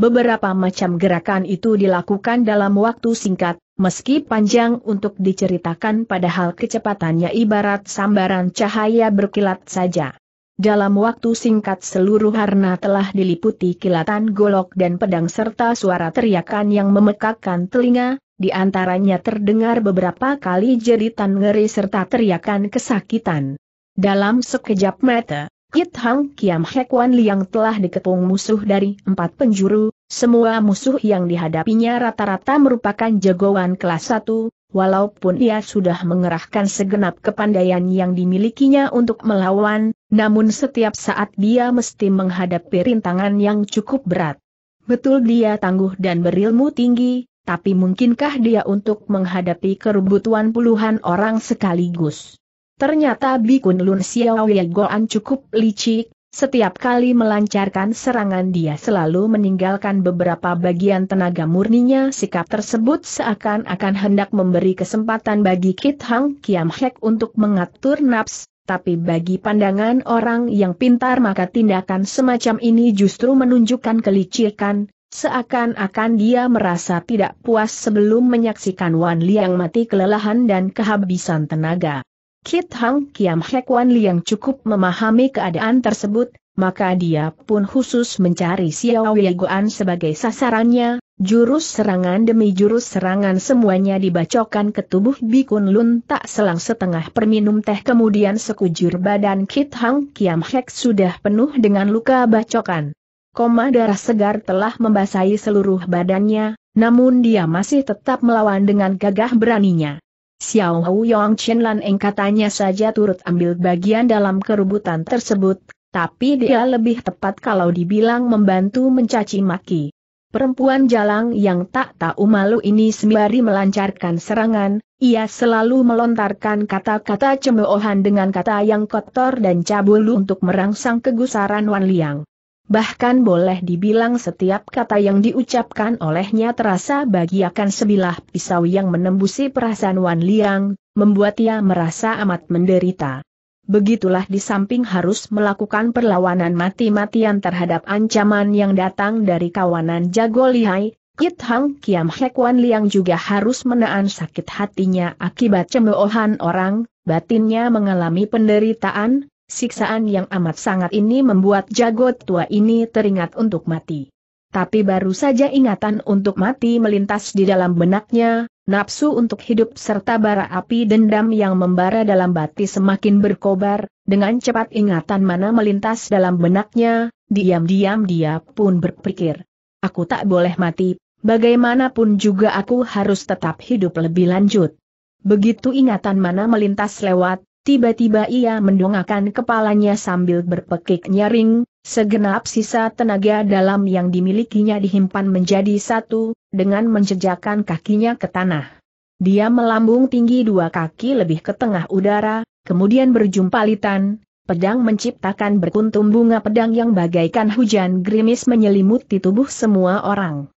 Beberapa macam gerakan itu dilakukan dalam waktu singkat, meski panjang untuk diceritakan padahal kecepatannya ibarat sambaran cahaya berkilat saja. Dalam waktu singkat seluruh harna telah diliputi kilatan golok dan pedang serta suara teriakan yang memekakkan telinga, di antaranya terdengar beberapa kali jeritan ngeri serta teriakan kesakitan. Dalam sekejap mata, Kit Hang Kiam Hek Wan Liang telah dikepung musuh dari empat penjuru, semua musuh yang dihadapinya rata-rata merupakan jagoan kelas satu, walaupun ia sudah mengerahkan segenap kepandaian yang dimilikinya untuk melawan, namun setiap saat dia mesti menghadapi rintangan yang cukup berat. Betul dia tangguh dan berilmu tinggi, tapi mungkinkah dia untuk menghadapi kerubutuan puluhan orang sekaligus? Ternyata Bikun Lun Xiao Goan cukup licik, setiap kali melancarkan serangan dia selalu meninggalkan beberapa bagian tenaga murninya sikap tersebut seakan-akan hendak memberi kesempatan bagi Kit Hang Kiam Hek untuk mengatur naps, tapi bagi pandangan orang yang pintar maka tindakan semacam ini justru menunjukkan kelicikan, seakan-akan dia merasa tidak puas sebelum menyaksikan Wan Liang mati kelelahan dan kehabisan tenaga. Kit Hang Kiam Hek Li yang cukup memahami keadaan tersebut, maka dia pun khusus mencari Xiao Wei Guan sebagai sasarannya, jurus serangan demi jurus serangan semuanya dibacokan ke tubuh Bi Bikun Lun tak selang setengah perminum teh kemudian sekujur badan Kit Hang Kiam Hek sudah penuh dengan luka bacokan. Koma darah segar telah membasahi seluruh badannya, namun dia masih tetap melawan dengan gagah beraninya. Xiao Yong Chen Lan Eng katanya saja turut ambil bagian dalam keributan tersebut, tapi dia lebih tepat kalau dibilang membantu mencaci maki. Perempuan jalang yang tak tahu malu ini sembari melancarkan serangan, ia selalu melontarkan kata-kata cemoohan dengan kata yang kotor dan cabul untuk merangsang kegusaran Wan Liang bahkan boleh dibilang setiap kata yang diucapkan olehnya terasa bagiakan sebilah pisau yang menembusi perasaan Wan Liang, membuat ia merasa amat menderita. Begitulah di samping harus melakukan perlawanan mati-matian terhadap ancaman yang datang dari kawanan jago lihai, Kit Hang Kiam Hek Wan Liang juga harus menahan sakit hatinya akibat cemoohan orang, batinnya mengalami penderitaan, Siksaan yang amat sangat ini membuat jagot tua ini teringat untuk mati. Tapi baru saja ingatan untuk mati melintas di dalam benaknya, nafsu untuk hidup serta bara api dendam yang membara dalam bati semakin berkobar, dengan cepat ingatan mana melintas dalam benaknya, diam-diam dia pun berpikir. Aku tak boleh mati, bagaimanapun juga aku harus tetap hidup lebih lanjut. Begitu ingatan mana melintas lewat, Tiba-tiba ia mendongakkan kepalanya sambil berpekik nyaring, segenap sisa tenaga dalam yang dimilikinya dihimpan menjadi satu, dengan menjejakkan kakinya ke tanah. Dia melambung tinggi dua kaki lebih ke tengah udara, kemudian berjumpa litan. pedang menciptakan berkuntum bunga pedang yang bagaikan hujan gerimis menyelimuti tubuh semua orang.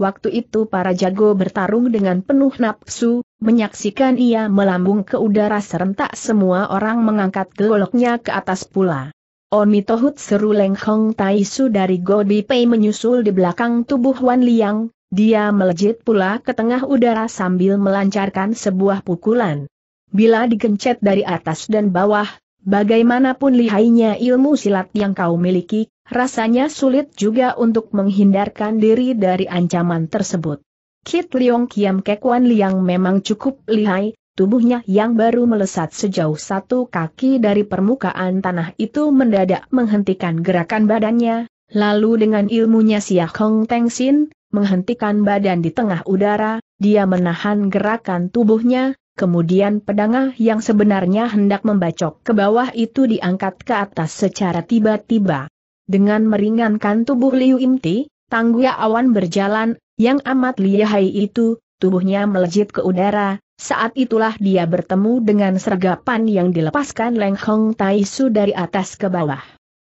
Waktu itu para jago bertarung dengan penuh nafsu, menyaksikan ia melambung ke udara serentak semua orang mengangkat goloknya ke atas pula. Oni Tohut seru lenghong Hong dari Gobi Pei menyusul di belakang tubuh Wan Liang, dia melejit pula ke tengah udara sambil melancarkan sebuah pukulan. Bila digencet dari atas dan bawah, bagaimanapun lihainya ilmu silat yang kau miliki, rasanya sulit juga untuk menghindarkan diri dari ancaman tersebut. Kit Leong Kiam Kekwan Liang memang cukup lihai, tubuhnya yang baru melesat sejauh satu kaki dari permukaan tanah itu mendadak menghentikan gerakan badannya, lalu dengan ilmunya Sia Hong Teng Sin, menghentikan badan di tengah udara, dia menahan gerakan tubuhnya, Kemudian pedangah yang sebenarnya hendak membacok ke bawah itu diangkat ke atas secara tiba-tiba. Dengan meringankan tubuh Liu Imti, tangguya awan berjalan, yang amat lihai itu, tubuhnya melejit ke udara, saat itulah dia bertemu dengan sergapan yang dilepaskan Leng Hong Tai Su dari atas ke bawah.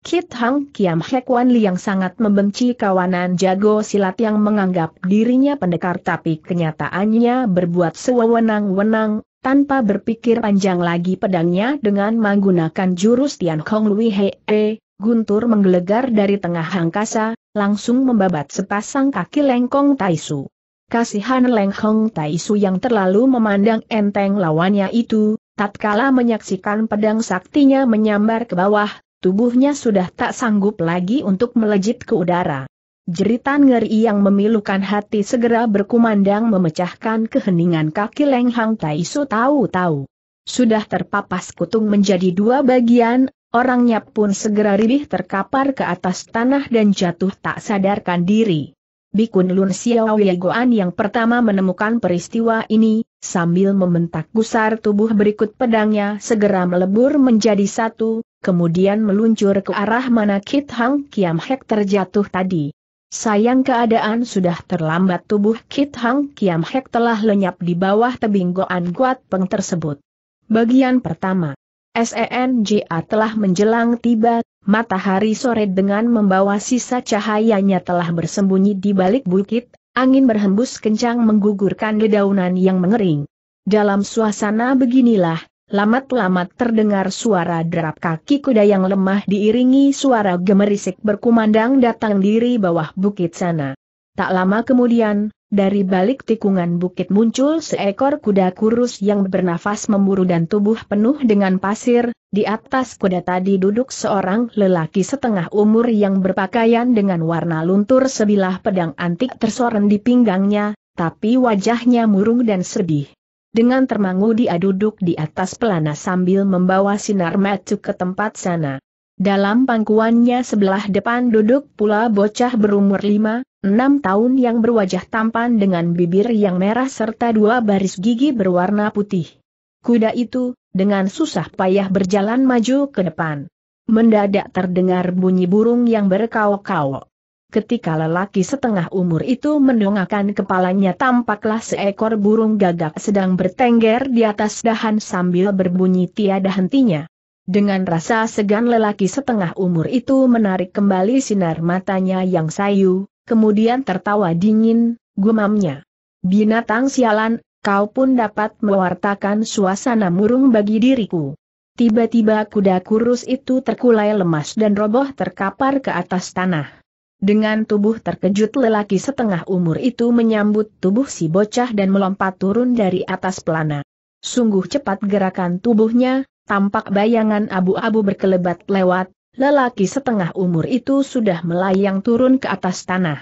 Kit Hang Kiam Hek Wan Li yang sangat membenci kawanan jago silat yang menganggap dirinya pendekar tapi kenyataannya berbuat sewenang-wenang, tanpa berpikir panjang lagi pedangnya dengan menggunakan jurus Tian Kong Lui He E, Guntur menggelegar dari tengah angkasa, langsung membabat sepasang kaki Lengkong Taisu. Kasihan Lengkong Taisu yang terlalu memandang enteng lawannya itu, tatkala menyaksikan pedang saktinya menyambar ke bawah, tubuhnya sudah tak sanggup lagi untuk melejit ke udara. Jeritan ngeri yang memilukan hati segera berkumandang memecahkan keheningan kaki lengkong Taisu tahu-tahu. Sudah terpapas kutung menjadi dua bagian, Orangnya pun segera ribih terkapar ke atas tanah dan jatuh tak sadarkan diri. Bikun Lun Goan yang pertama menemukan peristiwa ini, sambil membentak gusar tubuh berikut pedangnya segera melebur menjadi satu, kemudian meluncur ke arah mana Kit Hang Kiam Hek terjatuh tadi. Sayang keadaan sudah terlambat tubuh Kit Hang Kiam Hek telah lenyap di bawah tebing Goan Guat Peng tersebut. Bagian pertama SENJA telah menjelang tiba, matahari sore dengan membawa sisa cahayanya telah bersembunyi di balik bukit, angin berhembus kencang menggugurkan dedaunan yang mengering. Dalam suasana beginilah, lamat-lamat terdengar suara derap kaki kuda yang lemah diiringi suara gemerisik berkumandang datang diri bawah bukit sana. Tak lama kemudian, dari balik tikungan bukit muncul seekor kuda kurus yang bernafas memburu dan tubuh penuh dengan pasir, di atas kuda tadi duduk seorang lelaki setengah umur yang berpakaian dengan warna luntur sebilah pedang antik tersoren di pinggangnya, tapi wajahnya murung dan sedih. Dengan termangu dia duduk di atas pelana sambil membawa sinar macu ke tempat sana. Dalam pangkuannya sebelah depan duduk pula bocah berumur lima, enam tahun yang berwajah tampan dengan bibir yang merah serta dua baris gigi berwarna putih. Kuda itu, dengan susah payah berjalan maju ke depan. Mendadak terdengar bunyi burung yang berkawok-kawok. Ketika lelaki setengah umur itu mendongakkan kepalanya tampaklah seekor burung gagak sedang bertengger di atas dahan sambil berbunyi tiada hentinya. Dengan rasa segan lelaki setengah umur itu menarik kembali sinar matanya yang sayu, kemudian tertawa dingin, gumamnya. Binatang sialan, kau pun dapat mewartakan suasana murung bagi diriku. Tiba-tiba kuda kurus itu terkulai lemas dan roboh terkapar ke atas tanah. Dengan tubuh terkejut lelaki setengah umur itu menyambut tubuh si bocah dan melompat turun dari atas pelana. Sungguh cepat gerakan tubuhnya, tampak bayangan abu-abu berkelebat lewat, lelaki setengah umur itu sudah melayang turun ke atas tanah.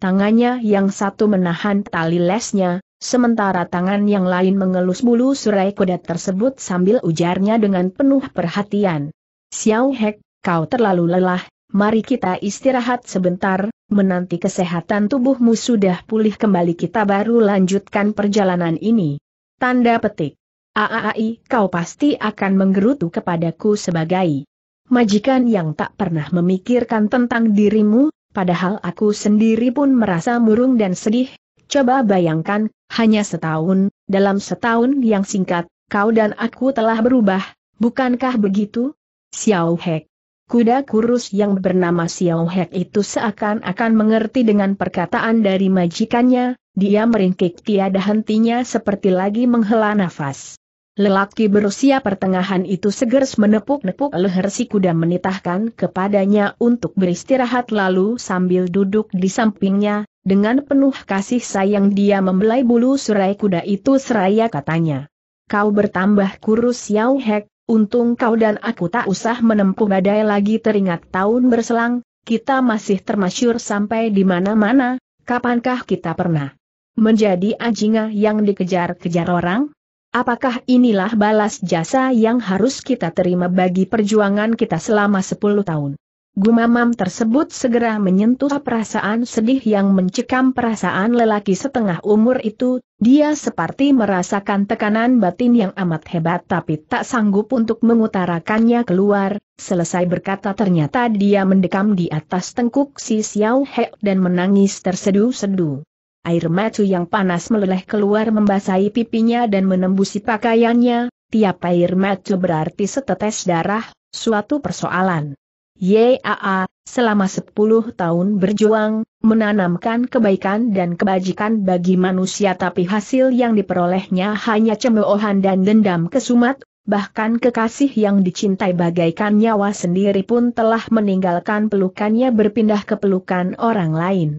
Tangannya yang satu menahan tali lesnya, sementara tangan yang lain mengelus bulu surai kuda tersebut sambil ujarnya dengan penuh perhatian. Xiao Hek, kau terlalu lelah, mari kita istirahat sebentar, menanti kesehatan tubuhmu sudah pulih kembali kita baru lanjutkan perjalanan ini. Tanda petik. Aai, kau pasti akan menggerutu kepadaku sebagai majikan yang tak pernah memikirkan tentang dirimu, padahal aku sendiri pun merasa murung dan sedih. Coba bayangkan, hanya setahun, dalam setahun yang singkat, kau dan aku telah berubah, bukankah begitu? Xiao Hek. Kuda kurus yang bernama Xiao Hek itu seakan-akan mengerti dengan perkataan dari majikannya, dia meringkik tiada hentinya seperti lagi menghela nafas. Lelaki berusia pertengahan itu segera menepuk-nepuk leher si kuda menitahkan kepadanya untuk beristirahat lalu sambil duduk di sampingnya, dengan penuh kasih sayang dia membelai bulu surai kuda itu seraya katanya. Kau bertambah kurus Yau Hek, untung kau dan aku tak usah menempuh badai lagi teringat tahun berselang, kita masih termasyur sampai di mana-mana, kapankah kita pernah menjadi ajinga yang dikejar-kejar orang? Apakah inilah balas jasa yang harus kita terima bagi perjuangan kita selama 10 tahun? Gumamam tersebut segera menyentuh perasaan sedih yang mencekam perasaan lelaki setengah umur itu, dia seperti merasakan tekanan batin yang amat hebat tapi tak sanggup untuk mengutarakannya keluar, selesai berkata ternyata dia mendekam di atas tengkuk si Xiao He dan menangis tersedu-sedu. Air macu yang panas meleleh keluar membasahi pipinya dan menembusi pakaiannya, tiap air macu berarti setetes darah, suatu persoalan. YAA, selama 10 tahun berjuang, menanamkan kebaikan dan kebajikan bagi manusia tapi hasil yang diperolehnya hanya cemoohan dan dendam kesumat, bahkan kekasih yang dicintai bagaikan nyawa sendiri pun telah meninggalkan pelukannya berpindah ke pelukan orang lain.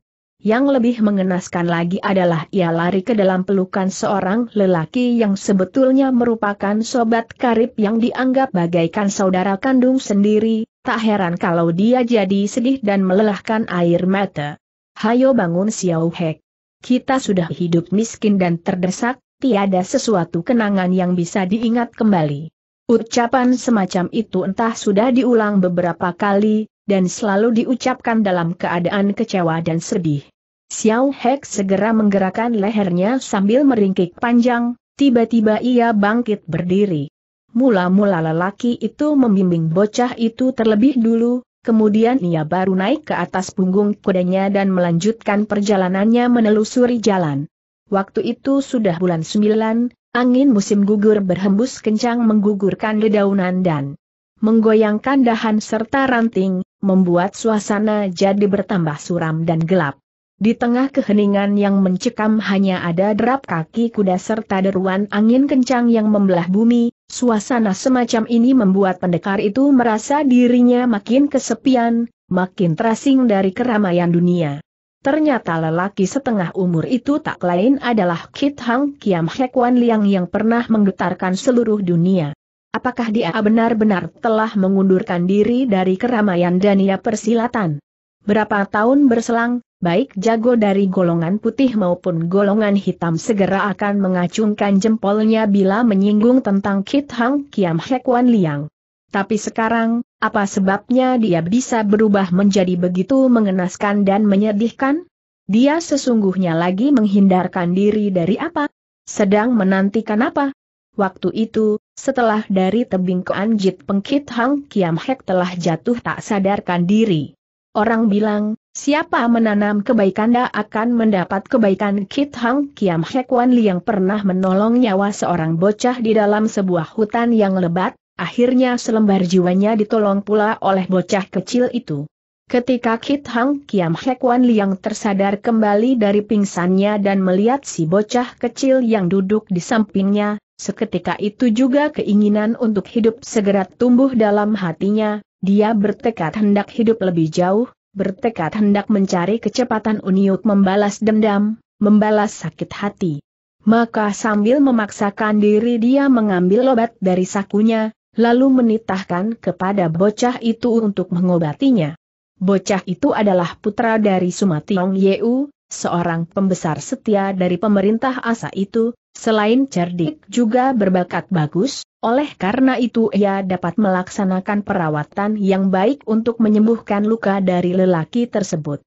Yang lebih mengenaskan lagi adalah ia lari ke dalam pelukan seorang lelaki yang sebetulnya merupakan sobat karib yang dianggap bagaikan saudara kandung sendiri, tak heran kalau dia jadi sedih dan melelahkan air mata. Hayo bangun Xiao Hek. Kita sudah hidup miskin dan terdesak, tiada sesuatu kenangan yang bisa diingat kembali. Ucapan semacam itu entah sudah diulang beberapa kali, dan selalu diucapkan dalam keadaan kecewa dan sedih. Xiao Hek segera menggerakkan lehernya sambil meringkik panjang, tiba-tiba ia bangkit berdiri. Mula-mula lelaki itu membimbing bocah itu terlebih dulu, kemudian ia baru naik ke atas punggung kudanya dan melanjutkan perjalanannya menelusuri jalan. Waktu itu sudah bulan sembilan, angin musim gugur berhembus kencang menggugurkan dedaunan dan menggoyangkan dahan serta ranting, membuat suasana jadi bertambah suram dan gelap. Di tengah keheningan yang mencekam hanya ada derap kaki kuda serta deruan angin kencang yang membelah bumi, suasana semacam ini membuat pendekar itu merasa dirinya makin kesepian, makin terasing dari keramaian dunia. Ternyata lelaki setengah umur itu tak lain adalah Kit Hang Kiam Hek Wan Liang yang pernah menggetarkan seluruh dunia. Apakah dia benar-benar telah mengundurkan diri dari keramaian dunia persilatan? Berapa tahun berselang, baik jago dari golongan putih maupun golongan hitam segera akan mengacungkan jempolnya bila menyinggung tentang Kit Hang Kiam Hek Wan Liang. Tapi sekarang, apa sebabnya dia bisa berubah menjadi begitu mengenaskan dan menyedihkan? Dia sesungguhnya lagi menghindarkan diri dari apa? Sedang menantikan apa? Waktu itu, setelah dari tebing ke Anjit Pengkit Hang Kiam Hek telah jatuh tak sadarkan diri. Orang bilang, siapa menanam kebaikan dia akan mendapat kebaikan Kit Hang Kiam Hek Wan Liang pernah menolong nyawa seorang bocah di dalam sebuah hutan yang lebat, akhirnya selembar jiwanya ditolong pula oleh bocah kecil itu. Ketika Kit Hang Kiam Hek Wan Liang tersadar kembali dari pingsannya dan melihat si bocah kecil yang duduk di sampingnya, seketika itu juga keinginan untuk hidup segera tumbuh dalam hatinya, dia bertekad hendak hidup lebih jauh, bertekad hendak mencari kecepatan Uniuk membalas dendam, membalas sakit hati. Maka sambil memaksakan diri dia mengambil obat dari sakunya, lalu menitahkan kepada bocah itu untuk mengobatinya. Bocah itu adalah putra dari Sumationg Yeu, seorang pembesar setia dari pemerintah asa itu, selain cerdik juga berbakat bagus, oleh karena itu ia dapat melaksanakan perawatan yang baik untuk menyembuhkan luka dari lelaki tersebut.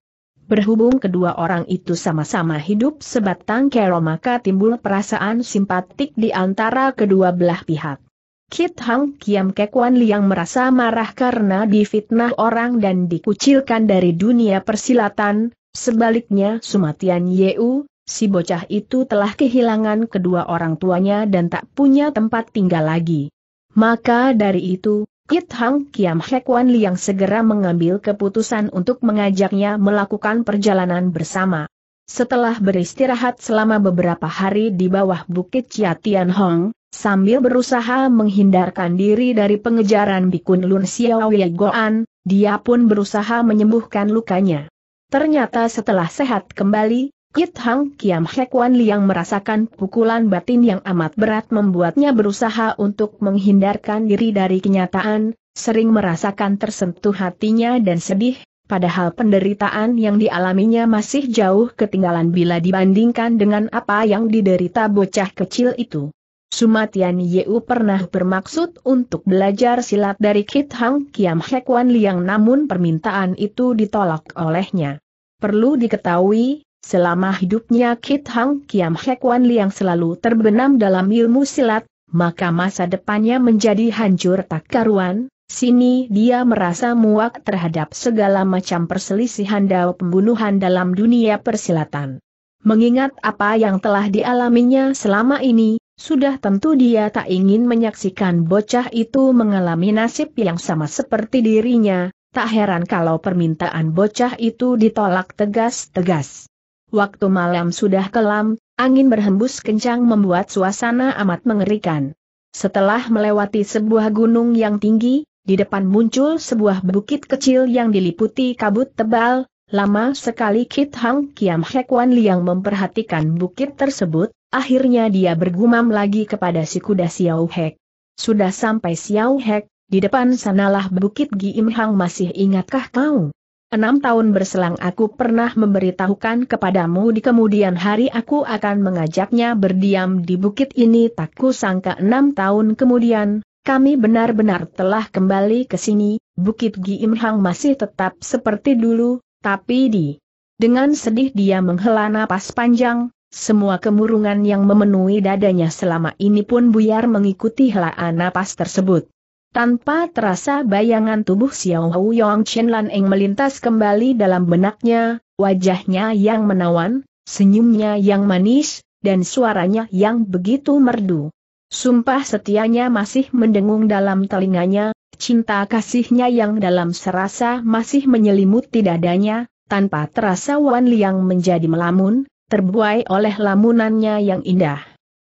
Berhubung kedua orang itu sama-sama hidup sebatang kero maka timbul perasaan simpatik di antara kedua belah pihak. Kit Hang Kiam Kekwan Liang merasa marah karena difitnah orang dan dikucilkan dari dunia persilatan, sebaliknya Sumatian Yeu, Si bocah itu telah kehilangan kedua orang tuanya dan tak punya tempat tinggal lagi. Maka dari itu, Kit Hang Kiam Hek Wan Liang segera mengambil keputusan untuk mengajaknya melakukan perjalanan bersama. Setelah beristirahat selama beberapa hari di bawah bukit Chia Tian Hong, sambil berusaha menghindarkan diri dari pengejaran Bikun Lun Xiao Wei Goan, dia pun berusaha menyembuhkan lukanya. Ternyata setelah sehat kembali, Kit Hang Kiam Hek Wan Liang merasakan pukulan batin yang amat berat membuatnya berusaha untuk menghindarkan diri dari kenyataan, sering merasakan tersentuh hatinya dan sedih, padahal penderitaan yang dialaminya masih jauh ketinggalan bila dibandingkan dengan apa yang diderita bocah kecil itu. Sumatian Yeu pernah bermaksud untuk belajar silat dari Kit Hang Kiam Hek Wan Liang namun permintaan itu ditolak olehnya. Perlu diketahui, Selama hidupnya Kit Hang Kiam Hek Wan Liang selalu terbenam dalam ilmu silat, maka masa depannya menjadi hancur tak karuan, Sini dia merasa muak terhadap segala macam perselisihan dan pembunuhan dalam dunia persilatan. Mengingat apa yang telah dialaminya selama ini, sudah tentu dia tak ingin menyaksikan bocah itu mengalami nasib yang sama seperti dirinya, tak heran kalau permintaan bocah itu ditolak tegas-tegas. Waktu malam sudah kelam, angin berhembus kencang membuat suasana amat mengerikan. Setelah melewati sebuah gunung yang tinggi, di depan muncul sebuah bukit kecil yang diliputi kabut tebal, lama sekali Kit Hang Kiam Wan Liang memperhatikan bukit tersebut, akhirnya dia bergumam lagi kepada si kuda Xiao Hek. Sudah sampai Xiao Hek, di depan sanalah bukit Gi Im Hang masih ingatkah kau? Enam tahun berselang aku pernah memberitahukan kepadamu di kemudian hari aku akan mengajaknya berdiam di bukit ini tak kusangka enam tahun kemudian, kami benar-benar telah kembali ke sini, bukit Giimhang masih tetap seperti dulu, tapi di... Dengan sedih dia menghela napas panjang, semua kemurungan yang memenuhi dadanya selama ini pun buyar mengikuti helaan napas tersebut. Tanpa terasa bayangan tubuh Xiao Hu Yong Chen Lan Eng melintas kembali dalam benaknya, wajahnya yang menawan, senyumnya yang manis, dan suaranya yang begitu merdu. Sumpah setianya masih mendengung dalam telinganya, cinta kasihnya yang dalam serasa masih menyelimuti dadanya, tanpa terasa Wan Liang menjadi melamun, terbuai oleh lamunannya yang indah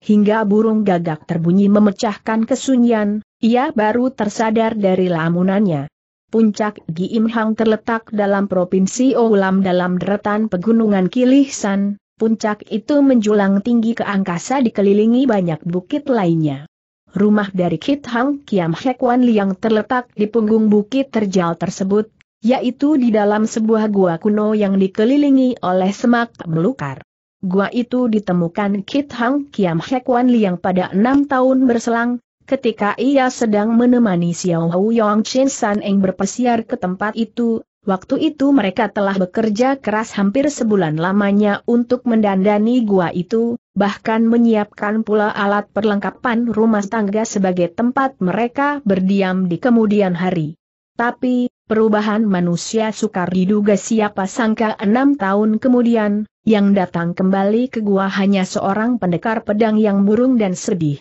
hingga burung gagak terbunyi memecahkan kesunyian, ia baru tersadar dari lamunannya. Puncak Giim Hang terletak dalam Provinsi Oulam dalam deretan pegunungan Kilihsan, puncak itu menjulang tinggi ke angkasa dikelilingi banyak bukit lainnya. Rumah dari Kit Hang Kiam Hek Wan Liang terletak di punggung bukit terjal tersebut, yaitu di dalam sebuah gua kuno yang dikelilingi oleh semak belukar gua itu ditemukan Kit Hang Kiam Hek Wan Liang pada enam tahun berselang, ketika ia sedang menemani Xiao Hu Yong Chen San Eng berpesiar ke tempat itu, waktu itu mereka telah bekerja keras hampir sebulan lamanya untuk mendandani gua itu, bahkan menyiapkan pula alat perlengkapan rumah tangga sebagai tempat mereka berdiam di kemudian hari. Tapi, perubahan manusia sukar diduga siapa sangka enam tahun kemudian, yang datang kembali ke gua hanya seorang pendekar pedang yang murung dan sedih.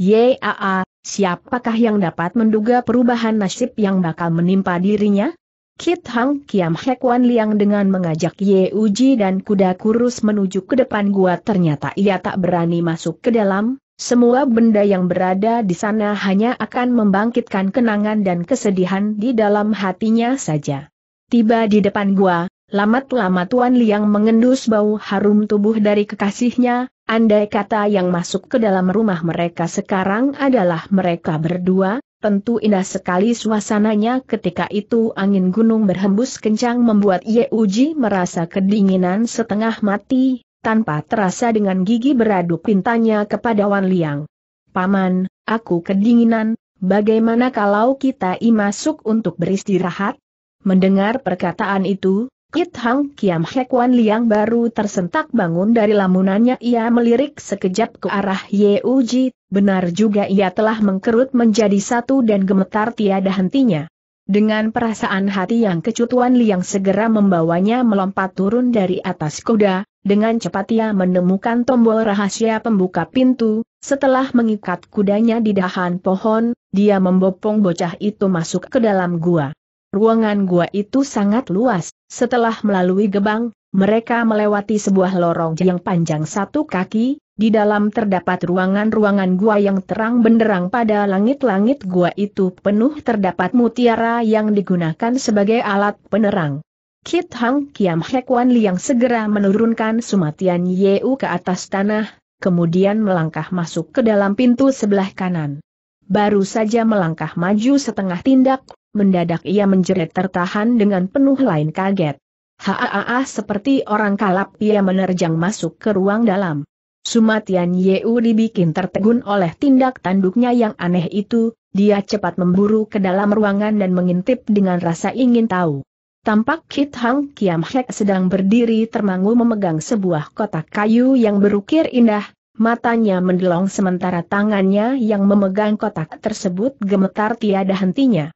Yaa, siapakah yang dapat menduga perubahan nasib yang bakal menimpa dirinya? Kit Hang Kiam Hek Wan Liang dengan mengajak Ye Uji dan kuda kurus menuju ke depan gua ternyata ia tak berani masuk ke dalam, semua benda yang berada di sana hanya akan membangkitkan kenangan dan kesedihan di dalam hatinya saja. Tiba di depan gua, Lamat-lama Tuan Liang mengendus bau harum tubuh dari kekasihnya, andai kata yang masuk ke dalam rumah mereka sekarang adalah mereka berdua, tentu indah sekali suasananya ketika itu angin gunung berhembus kencang membuat Ye Uji merasa kedinginan setengah mati, tanpa terasa dengan gigi beradu pintanya kepada Wan Liang. Paman, aku kedinginan, bagaimana kalau kita imasuk untuk beristirahat? Mendengar perkataan itu, Kit Hang Kiam Wan Liang baru tersentak bangun dari lamunannya ia melirik sekejap ke arah Ye Uji, benar juga ia telah mengkerut menjadi satu dan gemetar tiada hentinya. Dengan perasaan hati yang kecut Wan Liang segera membawanya melompat turun dari atas kuda, dengan cepat ia menemukan tombol rahasia pembuka pintu, setelah mengikat kudanya di dahan pohon, dia membopong bocah itu masuk ke dalam gua. Ruangan gua itu sangat luas, setelah melalui gebang, mereka melewati sebuah lorong yang panjang satu kaki, di dalam terdapat ruangan-ruangan gua yang terang benderang pada langit-langit gua itu penuh terdapat mutiara yang digunakan sebagai alat penerang. Kit Hang Kiam Hek Wan Liang segera menurunkan sumatian Yeu ke atas tanah, kemudian melangkah masuk ke dalam pintu sebelah kanan. Baru saja melangkah maju setengah tindak, mendadak ia menjerit tertahan dengan penuh lain kaget. Haa seperti orang kalap ia menerjang masuk ke ruang dalam. Sumatian Yeu dibikin tertegun oleh tindak tanduknya yang aneh itu, dia cepat memburu ke dalam ruangan dan mengintip dengan rasa ingin tahu. Tampak Kit Hang Kiam Hek sedang berdiri termangu memegang sebuah kotak kayu yang berukir indah, matanya mendelong sementara tangannya yang memegang kotak tersebut gemetar tiada hentinya.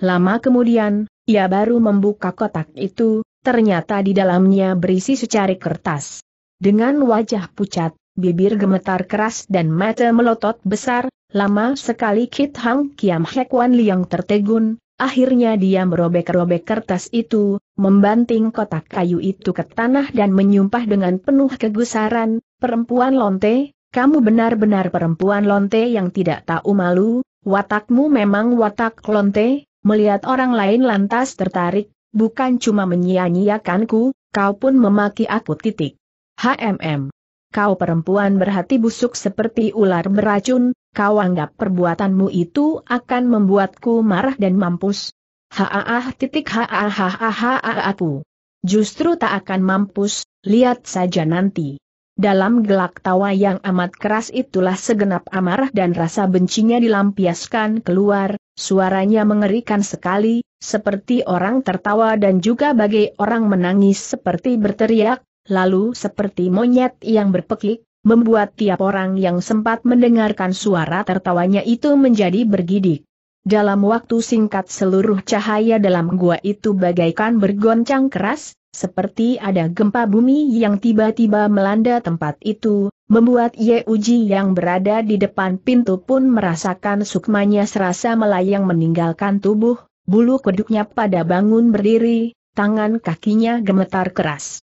Lama kemudian, ia baru membuka kotak itu, ternyata di dalamnya berisi secari kertas. Dengan wajah pucat, bibir gemetar keras dan mata melotot besar, lama sekali Kit Hang Kiam Hek Wan Liang tertegun, akhirnya dia merobek-robek kertas itu, membanting kotak kayu itu ke tanah dan menyumpah dengan penuh kegusaran, perempuan lonte, kamu benar-benar perempuan lonte yang tidak tahu malu, watakmu memang watak lonte, melihat orang lain lantas tertarik, bukan cuma menyia-nyiakanku, kau pun memaki aku titik. HMM. Kau perempuan berhati busuk seperti ular beracun, kau anggap perbuatanmu itu akan membuatku marah dan mampus. Haaah titik haaah aku. Justru tak akan mampus, lihat saja nanti. Dalam gelak tawa yang amat keras itulah segenap amarah dan rasa bencinya dilampiaskan keluar, Suaranya mengerikan sekali, seperti orang tertawa dan juga bagai orang menangis seperti berteriak, lalu seperti monyet yang berpekik, membuat tiap orang yang sempat mendengarkan suara tertawanya itu menjadi bergidik. Dalam waktu singkat seluruh cahaya dalam gua itu bagaikan bergoncang keras, seperti ada gempa bumi yang tiba-tiba melanda tempat itu, membuat Ye Uji yang berada di depan pintu pun merasakan sukmanya serasa melayang meninggalkan tubuh, bulu kuduknya pada bangun berdiri, tangan kakinya gemetar keras.